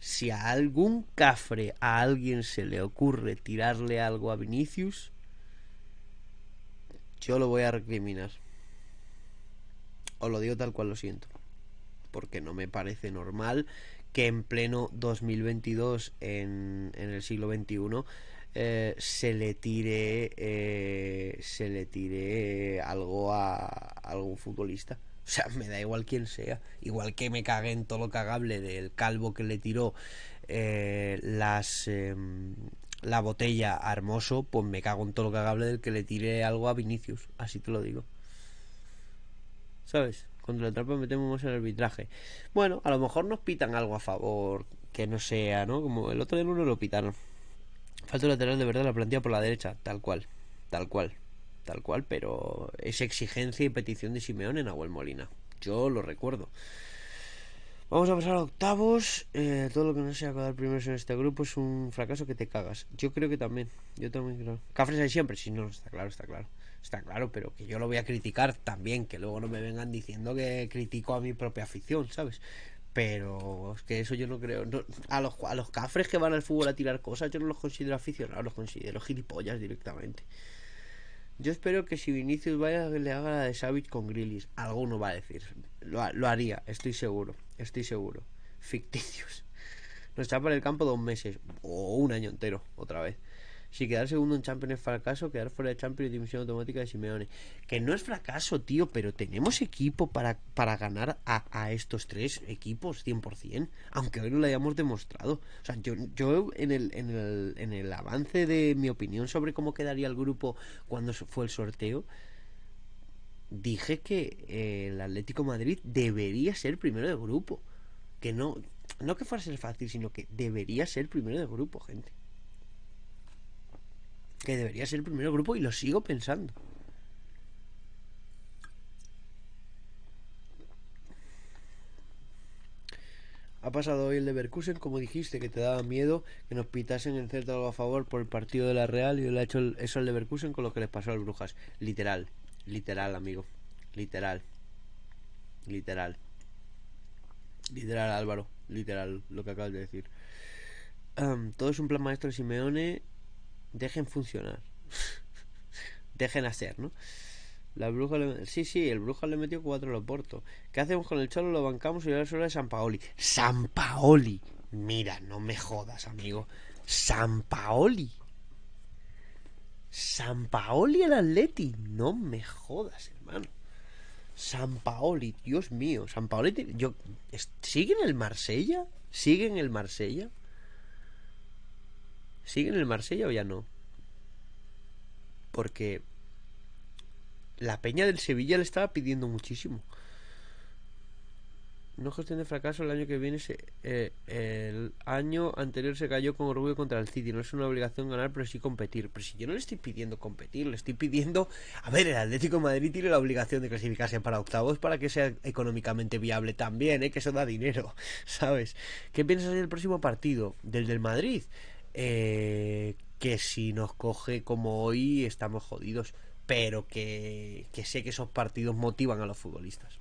Speaker 1: Si a algún cafre, a alguien se le ocurre tirarle algo a Vinicius, yo lo voy a recriminar. Os lo digo tal cual lo siento. Porque no me parece normal que en pleno 2022, en, el siglo XXI, eh, se le tire eh, se le tire algo a, algún futbolista. O sea, me da igual quién sea. Igual que me cague en todo lo cagable del calvo que le tiró eh, las em, la botella Hermoso, pues me cago en todo lo cagable del que le tire algo a Vinicius, así te lo digo. ¿Sabes? contra la trampa metemos el arbitraje. Bueno, a lo mejor nos pitan algo a favor, que no sea, ¿no? Como el otro del uno lo pitaron. Falta lateral de verdad la plantilla por la derecha, tal cual, tal cual, tal cual, pero es exigencia y petición de Simeón en Aguel Molina. Yo lo recuerdo. Vamos a pasar a octavos. Eh, todo lo que no sea quedar primero en este grupo es un fracaso que te cagas. Yo creo que también. Yo también creo. Cafres hay siempre. Si sí, no, está claro, está claro. Está claro, pero que yo lo voy a criticar también. Que luego no me vengan diciendo que critico a mi propia afición, ¿sabes? Pero es que eso yo no creo. a, los, los cafres que van al fútbol a tirar cosas, yo no los considero aficionados, los considero gilipollas directamente. Yo espero que si Vinicius vaya, le haga la de Savage con Grillis. Alguno va a decir lo, lo haría, estoy seguro, estoy seguro. Ficticios. no está para el campo dos meses o un año entero, otra vez. Si quedar segundo en Champions es fracaso, quedar fuera de Champions y dimisión automática de Simeone. Que no es fracaso, tío, pero tenemos equipo para, para ganar a, a, estos tres equipos 100%, aunque hoy no lo hayamos demostrado. O sea, yo, yo en, el, en, el, en el avance de mi opinión sobre cómo quedaría el grupo cuando fue el sorteo, dije que eh, el Atlético Madrid debería ser primero de grupo. Que no, no que fuera ser fácil, sino que debería ser primero de grupo, gente. Que debería ser primero de grupo y lo sigo pensando. Ha pasado hoy el Leverkusen, como dijiste, que te daba miedo que nos pitasen en cierto algo a favor por el partido de la Real y le ha hecho eso el Leverkusen con lo que les pasó al Brujas. Literal, Literal, amigo. Literal. Literal. Literal, Álvaro. Literal, lo que acabas de decir. todo es un plan maestro Simeone. Dejen funcionar. Dejen hacer, ¿no? La bruja Sí, sí, el bruja le metió cuatro al Oporto. ¿Qué hacemos con el Cholo? Lo bancamos y ahora es hora de San Paoli. ¡San Paoli! Mira, no me jodas, amigo. ¡San Paoli! San Paoli el Atleti. No me jodas, hermano. San Paoli, Dios mío. San Paoli, yo, ¿sigue en el Marsella? ¿Sigue en el Marsella? ¿Sigue en el Marsella o ya no? Porque la peña del Sevilla le estaba pidiendo muchísimo. No cuestión de fracaso el año que viene. Eh, el año anterior se cayó con orgullo contra el City. No es una obligación ganar, pero sí competir. Pero si yo no le estoy pidiendo competir, le estoy pidiendo. A ver, el Atlético Madrid tiene la obligación de clasificarse para octavos para que sea económicamente viable también, ¿eh? que eso da dinero, ¿sabes? ¿Qué piensas del próximo partido? Del del Madrid. Eh, que si nos coge como hoy, estamos jodidos. Pero que sé que esos partidos motivan a los futbolistas.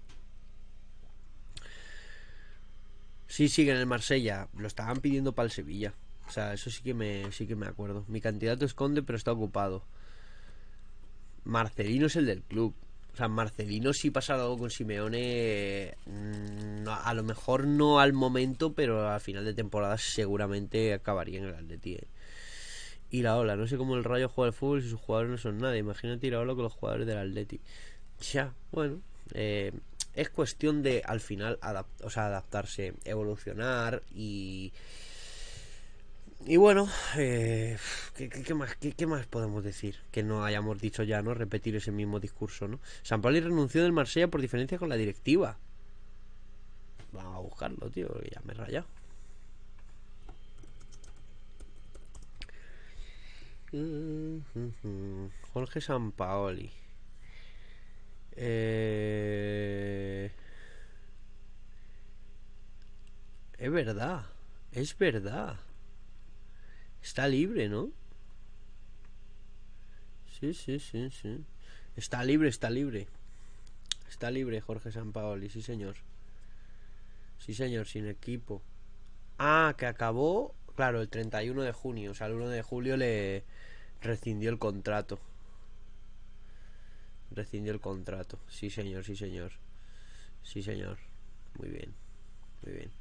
Speaker 1: Sí, sí, en el Marsella. Lo estaban pidiendo para el Sevilla. O sea, eso sí que me, sí que me acuerdo. Mi candidato esconde, pero está ocupado. Marcelino es el del club. O sea, Marcelino sí pasa algo con Simeone, mm, a lo mejor no al momento, pero a final de temporada seguramente acabaría en el Atleti. ¿eh? Y la ola, no sé cómo el Rayo juega el fútbol si sus jugadores no son nada. Imagínate ir a ola con los jugadores del Atleti. Ya, bueno, eh, es cuestión de al final adaptarse, evolucionar y... Y bueno, eh, ¿qué, más, más, podemos decir? Que no hayamos dicho ya, ¿no? Repetir ese mismo discurso, ¿no? San renunció del Marsella por diferencia con la directiva. Vamos a buscarlo, tío, que ya me he rayado. Mm, mm, mm. Jorge Sampaoli. Eh, es verdad, es verdad. Está libre, ¿no? Sí, sí, sí, sí. Está libre, está libre. Está libre Jorge Sampaoli, sí señor. Sí señor, sin equipo. Ah, que acabó, claro, el 31 de junio. O sea, el 1 de julio le rescindió el contrato. Rescindió el contrato. Sí, señor, sí, señor. Sí, señor. Muy bien. Muy bien.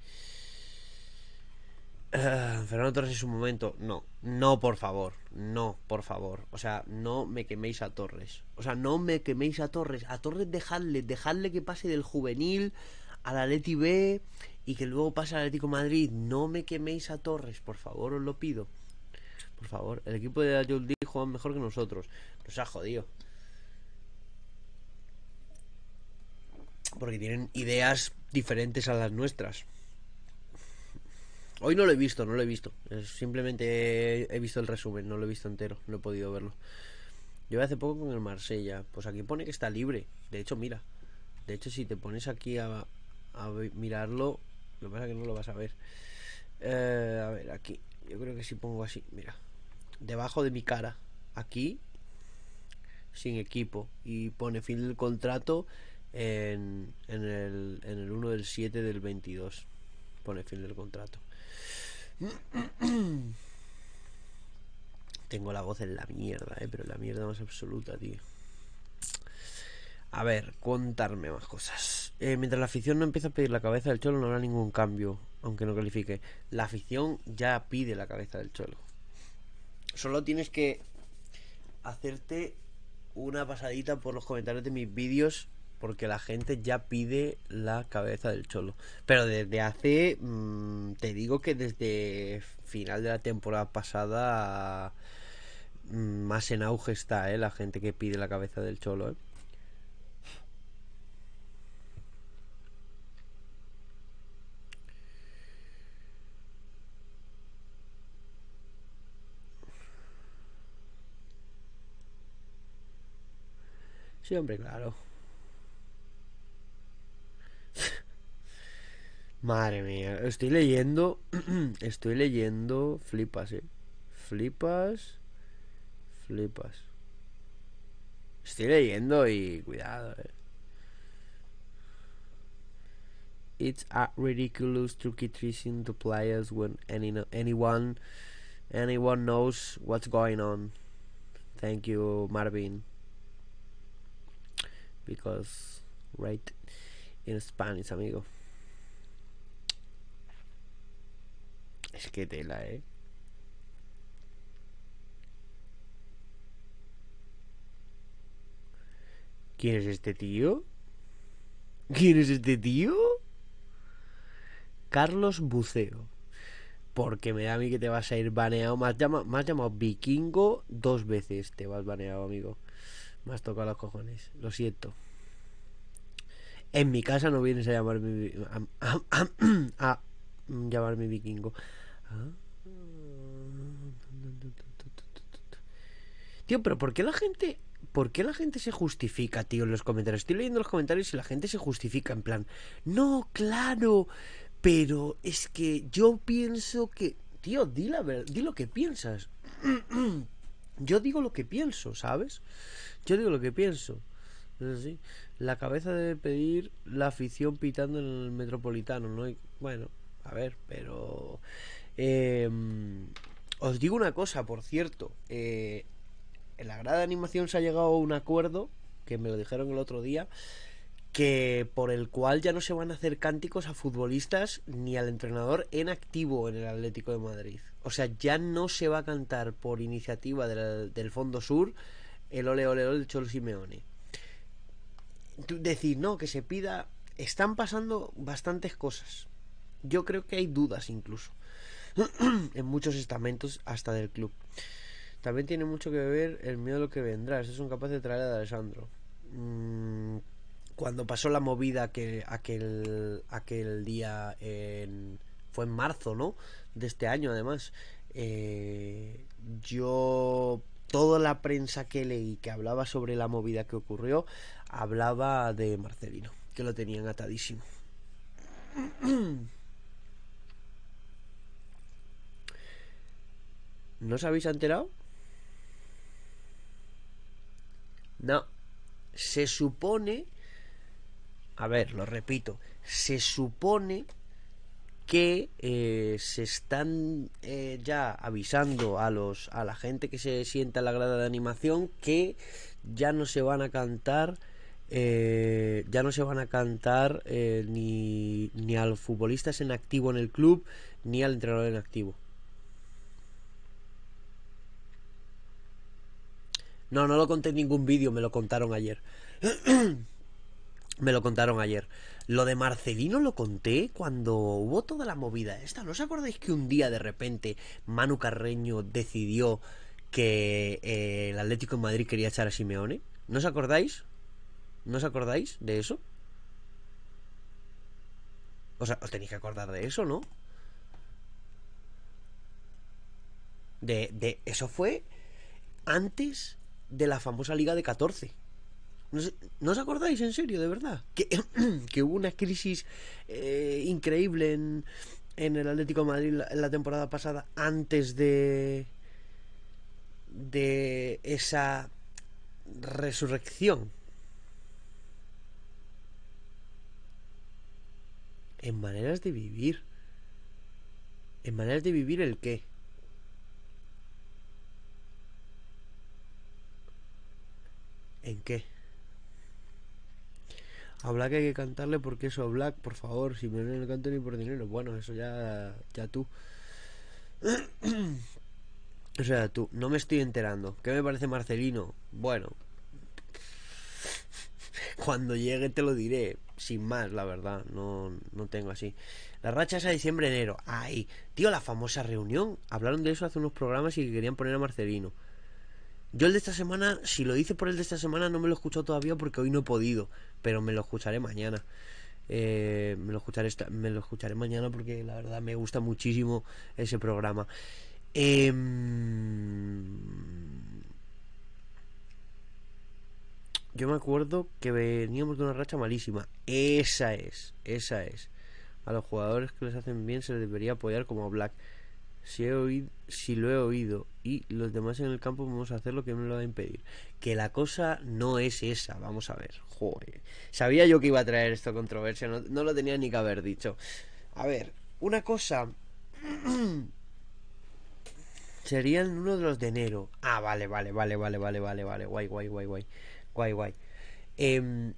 Speaker 1: Ah, Fernando Torres es un momento. No, no, por favor. No, por favor. O sea, no me queméis a Torres. O sea, no me queméis a Torres. A Torres dejadle, dejadle que pase del juvenil al Atleti B y que luego pase al Atlético Madrid. No me queméis a Torres, por favor, os lo pido. Por favor, el equipo de Ayuldi juega mejor que nosotros. Nos ha jodido. porque tienen ideas diferentes a las nuestras. Hoy no lo he visto, no lo he visto. Simplemente he visto el resumen, no lo he visto entero, no he podido verlo. Yo hace poco con el Marsella. Pues aquí pone que está libre. De hecho, mira. De hecho, si te pones aquí a, mirarlo, lo que pasa es que no lo vas a ver. Eh, a ver, aquí. Yo creo que si pongo así, mira. Debajo de mi cara, aquí, sin equipo. Y pone fin del contrato en, el, en 1 del 7 del 22. Pone fin del contrato. Tengo la voz en la mierda, eh, pero la mierda más absoluta, tío. A ver, contarme más cosas. Eh, mientras la afición no empieza a pedir la cabeza del cholo, no habrá ningún cambio, aunque no califique. La afición ya pide la cabeza del cholo. Solo tienes que hacerte una pasadita por los comentarios de mis vídeos porque la gente ya pide la cabeza del Cholo. Pero desde hace, mm, te digo que desde final de la temporada pasada, mm, más en auge está ¿eh? la gente que pide la cabeza del Cholo. ¿eh? claro. Madre mía, estoy leyendo, estoy leyendo, flipas, eh. Flipas, flipas. Estoy leyendo y cuidado, eh. It's a ridiculous tricky trick to players when anyone anyone knows what's going on. Thank you, Marvin. Because right en Spanish, amigo. Es que tela, eh. ¿Quién es este tío? ¿Quién es este tío? Carlos Buceo. Porque me da a mí que te vas a ir baneado. Me has, llamado, me llamado vikingo dos veces. Te vas baneado, amigo. Me has tocado los cojones. Lo siento. En mi casa no vienes a llamarme a, a, mm, llamarme vikingo. Tío, pero ¿por qué la gente ¿por qué la gente se justifica, tío, en los comentarios? Estoy leyendo los comentarios y la gente se justifica en plan, no, claro, pero es que yo pienso que, tío, di, la verdad, di lo que piensas. yo digo lo que pienso, ¿sabes? Yo digo lo que pienso. La cabeza debe pedir la afición pitando en el metropolitano, ¿no? bueno, a ver, pero. Em, os digo una cosa, por cierto. Eh, en la grada de animación se ha llegado a un acuerdo, que me lo dijeron el otro día, que por el cual ya no se van a hacer cánticos a futbolistas ni al entrenador en activo en el Atlético de Madrid. O sea, ya no se va a cantar por iniciativa del Fondo Sur el ole ole ole del Cholo Simeone decir, no, que se pida... Están pasando bastantes cosas. Yo creo que hay dudas incluso. en muchos estamentos hasta del club. También tiene mucho que ver el miedo a lo que vendrá. es un capaz de traer a Alessandro. Mm, cuando pasó la movida que aquel, aquel día en, fue en marzo, ¿no? De este año además. Eh, yo toda la prensa que leí que hablaba sobre la movida que ocurrió hablaba de Marcelino, que lo tenían atadísimo. ¿No os habéis enterado? No. Se supone... A ver, lo repito. Se supone que eh, se están eh, ya avisando a los a la gente que se sienta en la grada de animación que ya no se van a cantar eh, ya no se van a cantar eh, ni, ni a los futbolistas en activo en el club ni al entrenador en activo. No, no lo conté en ningún vídeo, me lo contaron ayer. me lo contaron ayer. Lo de Marcelino lo conté cuando hubo toda la movida esta. ¿No os acordáis que un día de repente Manu Carreño decidió que eh, el Atlético de Madrid quería echar a Simeone? ¿No os acordáis? ¿No os acordáis de eso? O sea, os tenéis que acordar de eso, ¿no? De, eso fue antes de la famosa Liga de 14. ¿No, os acordáis en serio, de verdad? Que, que hubo una crisis eh, increíble en, el Atlético Madrid la, en la temporada pasada antes de, de esa resurrección en maneras de vivir. ¿En maneras de vivir el qué? ¿En qué? Habla Black hay que cantarle porque eso, Black, por favor, si me no canto ni por dinero. Bueno, eso ya, ya tú. o sea, tú, no me estoy enterando. ¿Qué me parece Marcelino? Bueno, cuando llegue te lo diré sin más, la verdad. No, tengo así. La racha es a diciembre-enero. Ay, tío, la famosa reunión. Hablaron de eso hace unos programas y querían poner a Marcelino. Yo el de esta semana, si lo hice por el de esta semana, no me lo he escuchado todavía porque hoy no he podido. Pero me lo escucharé mañana. Eh, me, lo escucharé me lo escucharé mañana porque la verdad me gusta muchísimo ese programa. Em, yo me acuerdo que veníamos de una racha malísima. Esa es, esa es. A los jugadores que les hacen bien se les debería apoyar como a Black. Si, he oído, si lo he oído y los demás en el campo vamos a hacer lo que me lo va a impedir. Que la cosa no es esa, vamos a ver. Joder. Sabía yo que iba a traer esto controversia, no, lo tenía ni que haber dicho. A ver, una cosa... Serían uno de los de enero. Ah, vale, vale, vale, vale, vale, vale, vale. Guay, guay, guay, guay. Guay, guay. Em,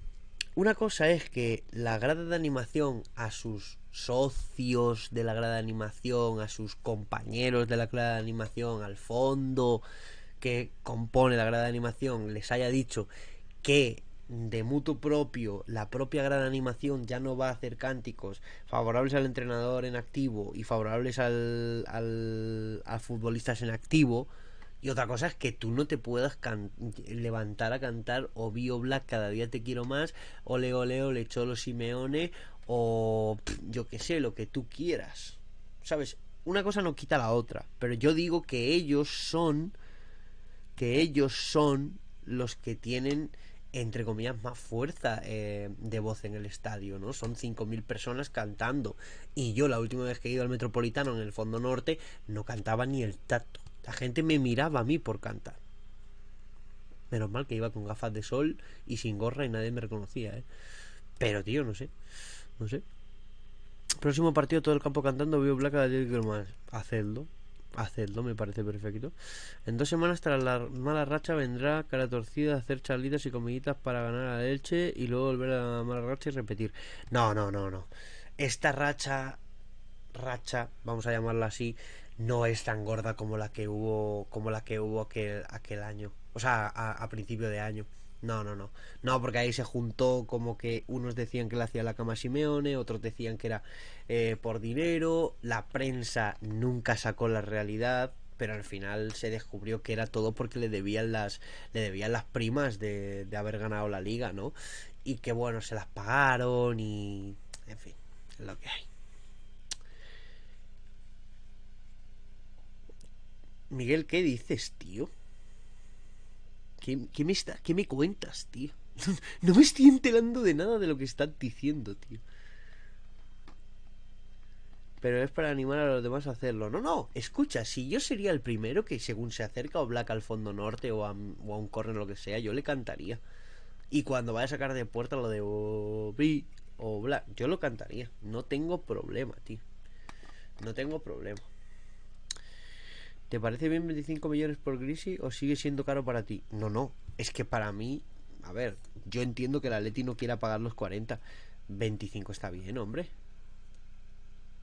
Speaker 1: una cosa es que la grada de animación a sus socios de la grada de animación, a sus compañeros de la grada de animación, al fondo que compone la grada de animación, les haya dicho que de mutuo propio la propia grada de animación ya no va a hacer cánticos favorables al entrenador en activo y favorables al, al, futbolistas en activo, y otra cosa es que tú no te puedas levantar a cantar o Bio Black cada día te quiero más, ole ole ole cholo Simeone o yo qué sé, lo que tú quieras. ¿Sabes? Una cosa no quita la otra, pero yo digo que ellos son que ellos son los que tienen entre comillas más fuerza eh, de voz en el estadio, ¿no? Son 5.000 personas cantando y yo la última vez que he ido al Metropolitano en el Fondo Norte no cantaba ni el tato la gente me miraba a mí por cantar. Menos mal que iba con gafas de sol y sin gorra y nadie me reconocía, ¿eh? Pero, tío, no sé. No sé. Próximo partido, todo el campo cantando, veo Blanca, de más. Hacedlo. Hacedlo, me parece perfecto. En dos semanas, tras la mala racha, vendrá cara torcida, a hacer charlitas y comiditas para ganar a Elche y luego volver a la mala racha y repetir. No, no, no, no. Esta racha, racha, vamos a llamarla así, no es tan gorda como la que hubo como la que hubo aquel, aquel año o sea a, principio de año no no no no porque ahí se juntó como que unos decían que la hacía la cama Simeone otros decían que era eh, por dinero la prensa nunca sacó la realidad pero al final se descubrió que era todo porque le debían las le debían las primas de, de haber ganado la liga no y que bueno se las pagaron y en fin lo que hay Miguel, ¿qué dices, tío? ¿Qué, me, qué me cuentas, tío? No, me estoy enterando de nada de lo que están diciendo, tío. Pero es para animar a los demás a hacerlo. No, no, escucha, si yo sería el primero que según se acerca o Black al fondo norte o a, un corner o lo que sea, yo le cantaría. Y cuando vaya a sacar de puerta lo de o Black, yo lo cantaría. No tengo problema, tío. No tengo problema. ¿Te parece bien 25 millones por Grisi o sigue siendo caro para ti? No, no, es que para mí, a ver, yo entiendo que la Leti no quiera pagar los 40. 25 está bien, hombre.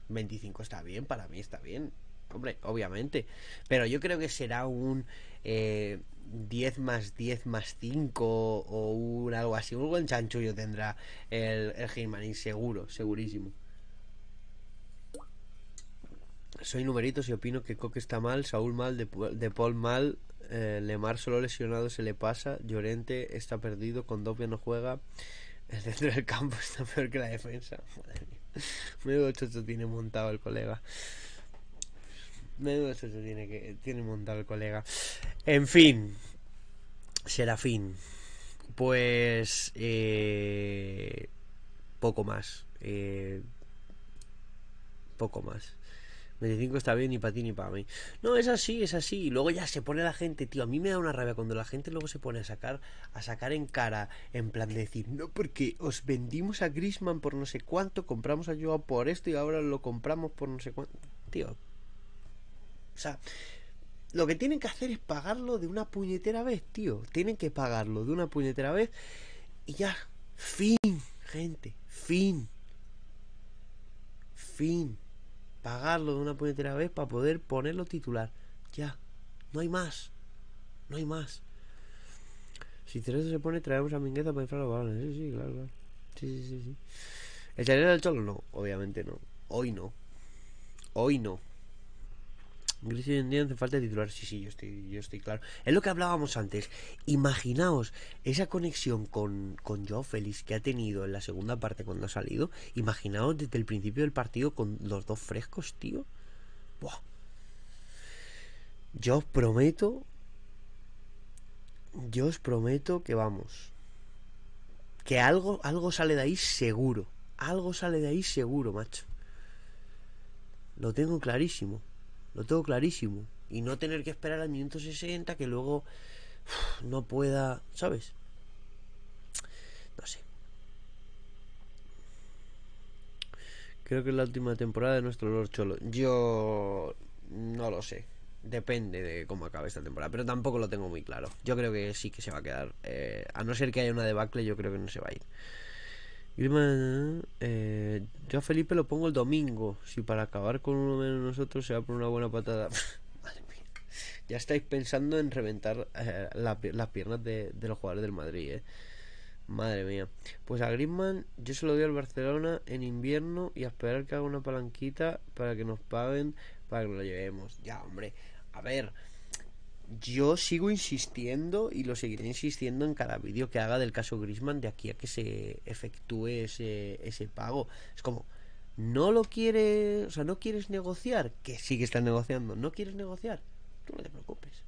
Speaker 1: 25 está bien, para mí está bien. Hombre, obviamente. Pero yo creo que será un 10 eh, más 10 más 5 o un algo así. Un buen chanchullo tendrá el, el seguro, segurísimo. Soy numeritos y opino que Coque está mal, Saúl mal, De Paul mal, eh, Lemar solo lesionado se le pasa, Llorente está perdido, con Condopia no juega, el centro del campo está peor que la defensa. Me mía. Menudo chocho tiene montado el colega. Menudo chocho tiene, que, tiene montado el colega. En fin, Serafín. Pues... Eh, poco más. Eh, poco más. 25 está bien ni para ti ni para mí. No, es así, es así. Y luego ya se pone la gente, tío. A mí me da una rabia cuando la gente luego se pone a sacar, a sacar en cara, en plan de decir, no, porque os vendimos a Grisman por no sé cuánto, compramos a Joao por esto y ahora lo compramos por no sé cuánto. Tío. O sea, lo que tienen que hacer es pagarlo de una puñetera vez, tío. Tienen que pagarlo de una puñetera vez y ya. Fin, gente. Fin. Fin pagarlo de una puñetera vez para poder ponerlo titular. Ya, no hay más. No hay más. Si Teresa se pone, traemos a Mingueza para inflar los balones. Sí, sí, claro, Sí, sí, sí, sí. ¿El taller del Cholo? No, obviamente no. Hoy no. Hoy no hace falta titular. Sí, sí, yo estoy, yo estoy claro. Es lo que hablábamos antes. Imaginaos esa conexión con, con Félix que ha tenido en la segunda parte cuando ha salido. Imaginaos desde el principio del partido con los dos frescos, tío. Buah. Yo os prometo. Yo os prometo que vamos. Que algo, algo sale de ahí seguro. Algo sale de ahí seguro, macho. Lo tengo clarísimo. Lo tengo clarísimo. Y no tener que esperar al minuto 60 que luego no pueda, ¿sabes? No sé. Creo que es la última temporada de nuestro Lord Cholo. Yo no lo sé. Depende de cómo acabe esta temporada. Pero tampoco lo tengo muy claro. Yo creo que sí que se va a quedar. Eh, a no ser que haya una debacle, yo creo que no se va a ir. Grimman, eh, yo a Felipe lo pongo el domingo. Si para acabar con uno menos nosotros se va por una buena patada. Madre mía. Ya estáis pensando en reventar eh, las piernas de, los jugadores del Madrid, ¿eh? Madre mía. Pues a Griezmann yo se lo doy al Barcelona en invierno y a esperar que haga una palanquita para que nos paguen para que lo llevemos. Ya, hombre. A ver yo sigo insistiendo y lo seguiré insistiendo en cada vídeo que haga del caso Grisman de aquí a que se efectúe ese, ese pago. Es como, no lo quieres, o sea, no quieres negociar, que sigue que estás negociando, no quieres negociar, tú no te preocupes.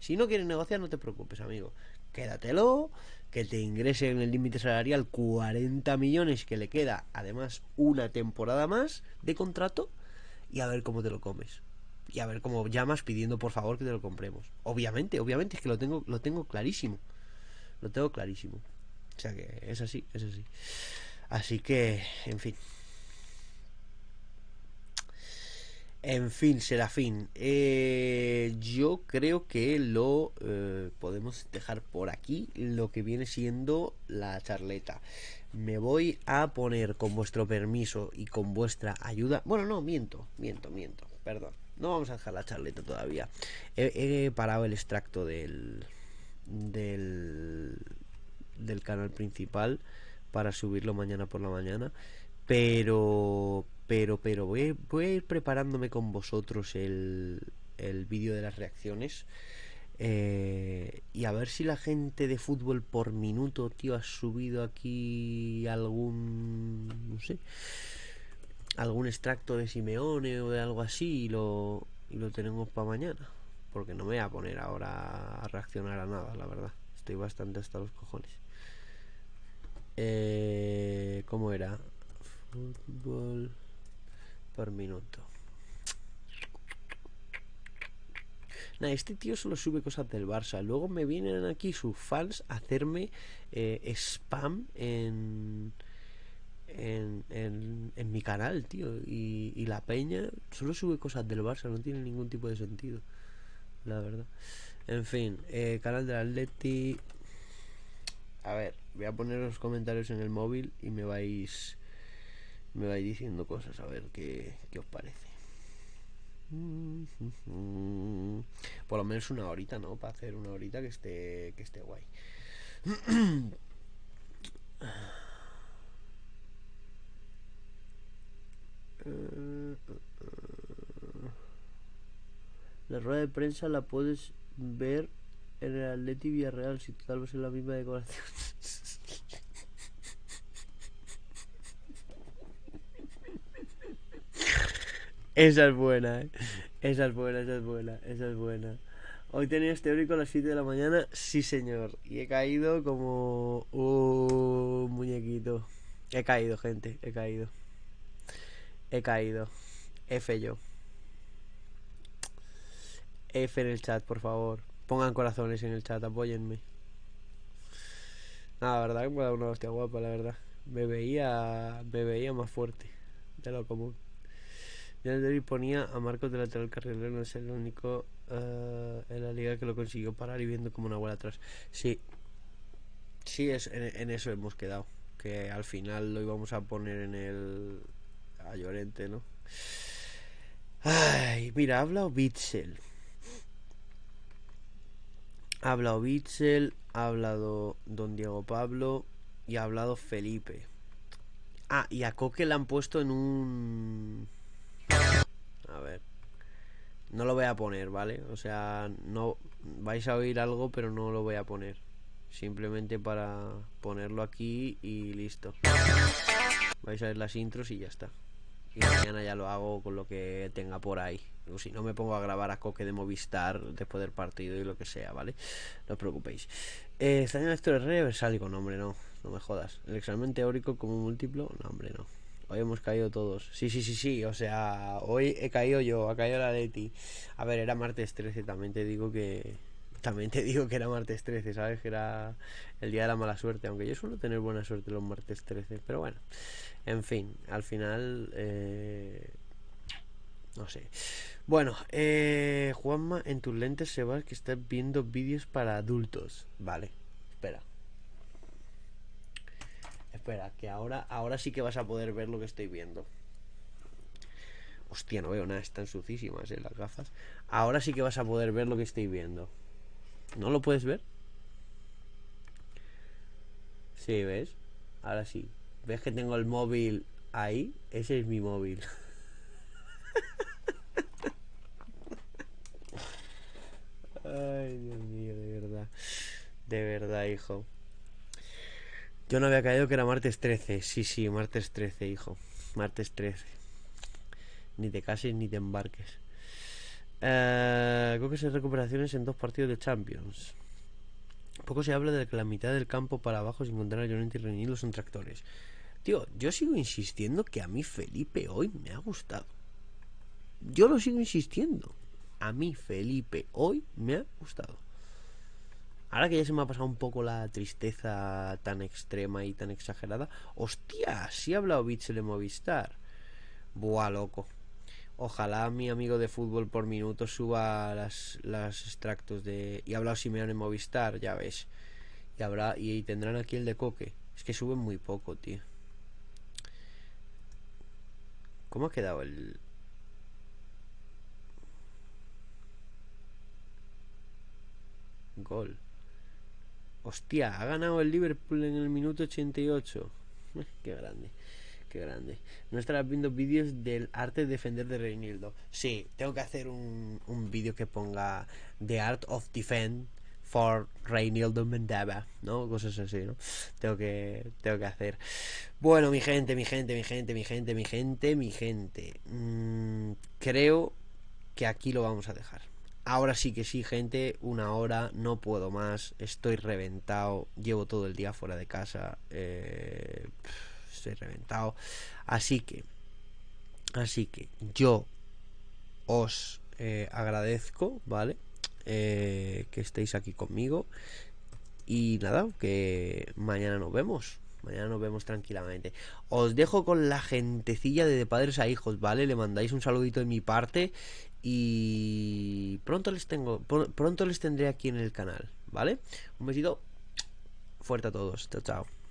Speaker 1: Si no quieres negociar, no te preocupes, amigo. Quédatelo, que te ingrese en el límite salarial 40 millones que le queda, además una temporada más de contrato, y a ver cómo te lo comes y a ver cómo llamas pidiendo por favor que te lo compremos. Obviamente, obviamente, es que lo tengo, lo tengo clarísimo. Lo tengo clarísimo. O sea que es así, es así. Así que, en fin. En fin, Serafín, eh, yo creo que lo eh, podemos dejar por aquí, lo que viene siendo la charleta. Me voy a poner con vuestro permiso y con vuestra ayuda. Bueno, no, miento, miento, miento, perdón. No vamos a dejar la charleta todavía. He, parado el extracto del, del, canal principal para subirlo mañana por la mañana. Pero, pero, pero, voy voy ir preparándome con vosotros el, el vídeo de las reacciones. Eh, y a ver si la gente de fútbol por minuto, tío, ha subido aquí algún... No sé algún extracto de Simeone o de algo así y lo, tenemos para mañana. Porque no me voy a poner ahora a reaccionar a nada, la verdad. Estoy bastante hasta los cojones. Eh, ¿Cómo era? Fútbol por minuto. Nah, este tío solo sube cosas del Barça. Luego me vienen aquí sus fans a hacerme eh, spam en en, mi canal, tío. Y, la peña solo sube cosas del Barça, no tiene ningún tipo de sentido, la verdad. En fin, canal eh, canal del Atleti. A ver, voy a poner los comentarios en el móvil y me vais me vais diciendo cosas, a ver qué, qué os parece. Por lo menos una horita, ¿no? Para hacer una horita que esté, que esté guay. Eh, la rueda de prensa la puedes ver en el Atleti Villarreal, si tal vez en la misma decoración. Esa es buena, eh. Esa es buena, esa es buena, esa es buena. Hoy tenías este teórico a las 7 de la mañana, sí señor. Y he caído como un muñequito. He caído, gente, he caído. He caído. F yo. F en el chat, por favor. Pongan corazones en el chat, apóyenme. Nada, la verdad que me da una hostia guapa, la verdad. Me veía, me veía más fuerte de lo común. Yo el ponía a Marcos de lateral carrilero, no es el único eh, en la liga que lo consiguió parar y viendo como una bola atrás. Sí, sí, es, en eso hemos quedado. Que al final lo íbamos a poner en el, a ah, Llorente, ¿no? Ay, mira, ha hablado Bitzel. Ha hablado ha hablado Don Diego Pablo y ha hablado Felipe. Ah, y a Coque le han puesto en un... A ver. No lo voy a poner, ¿vale? O sea, no vais a oír algo, pero no lo voy a poner. Simplemente para ponerlo aquí y listo. Vais a ver las intros y ya está y mañana ya lo hago con lo que tenga por ahí. O si no me pongo a grabar a Coque de Movistar después del partido y lo que sea, ¿vale? No os preocupéis. Eh, ¿Está esto el lector reversal No, hombre, no. No me jodas. ¿El examen teórico como múltiplo? No, hombre, no. Hoy hemos caído todos. Sí, sí, sí, sí. O sea, hoy he caído yo, ha caído la Leti. A ver, era martes 13, también te digo que... También te digo que era martes 13, ¿sabes? Que era el día de la mala suerte, aunque yo suelo tener buena suerte los martes 13, pero bueno. En fin, al final... Eh, no sé. Bueno, eh, Juanma, en tus lentes se va que estás viendo vídeos para adultos. Vale, espera. Espera, que ahora, ahora sí que vas a poder ver lo que estoy viendo. Hostia, no veo nada, están sucísimas eh, las gafas. Ahora sí que vas a poder ver lo que estoy viendo. ¿No lo puedes ver? Sí, ¿ves? Ahora sí. ¿Ves que tengo el móvil ahí? Ese es mi móvil. Ay, Dios mío, de verdad. De verdad, hijo. Yo no había caído que era martes 13. Sí, sí, martes 13, hijo. Martes 13. Ni de cases ni de embarques. Eh, creo que se recuperaciones en dos partidos de Champions. Poco se habla de que la mitad del campo para abajo sin contar a y Renil son tractores. Tío, yo sigo insistiendo que a mí Felipe hoy me ha gustado. Yo lo sigo insistiendo. A mí Felipe hoy me ha gustado. Ahora que ya se me ha pasado un poco la tristeza tan extrema y tan exagerada. Hostia, si ha hablado Bitzel de Movistar. Buah, loco. Ojalá mi amigo de fútbol por minuto suba las, extractos de... Y ha hablado en Movistar, ya ves. Y, habrá, y tendrán aquí el de Coque. Es que suben muy poco, tío. ¿Cómo ha quedado el...? Gol. Hostia, ha ganado el Liverpool en el minuto 88. Eh, qué grande. Qué grande. No estarás viendo vídeos del arte de defender de Reinildo. Sí, tengo que hacer un, un vídeo que ponga The Art of Defend for Reynildo ¿no? Cosas así, ¿no? Tengo que, tengo que hacer. Bueno, mi gente, mi gente, mi gente, mi gente, mi gente, mi gente. Mm, creo que aquí lo vamos a dejar. Ahora sí que sí, gente, una hora, no puedo más, estoy reventado, llevo todo el día fuera de casa, eh, estoy reventado. Así que, así que yo os eh, agradezco, ¿vale? Eh, que estéis aquí conmigo. Y nada, que mañana nos vemos. Mañana nos vemos tranquilamente. Os dejo con la gentecilla de, de padres a hijos, ¿vale? Le mandáis un saludito de mi parte. Y pronto les tengo. Pronto les tendré aquí en el canal, ¿vale? Un besito fuerte a todos. Chao, chao.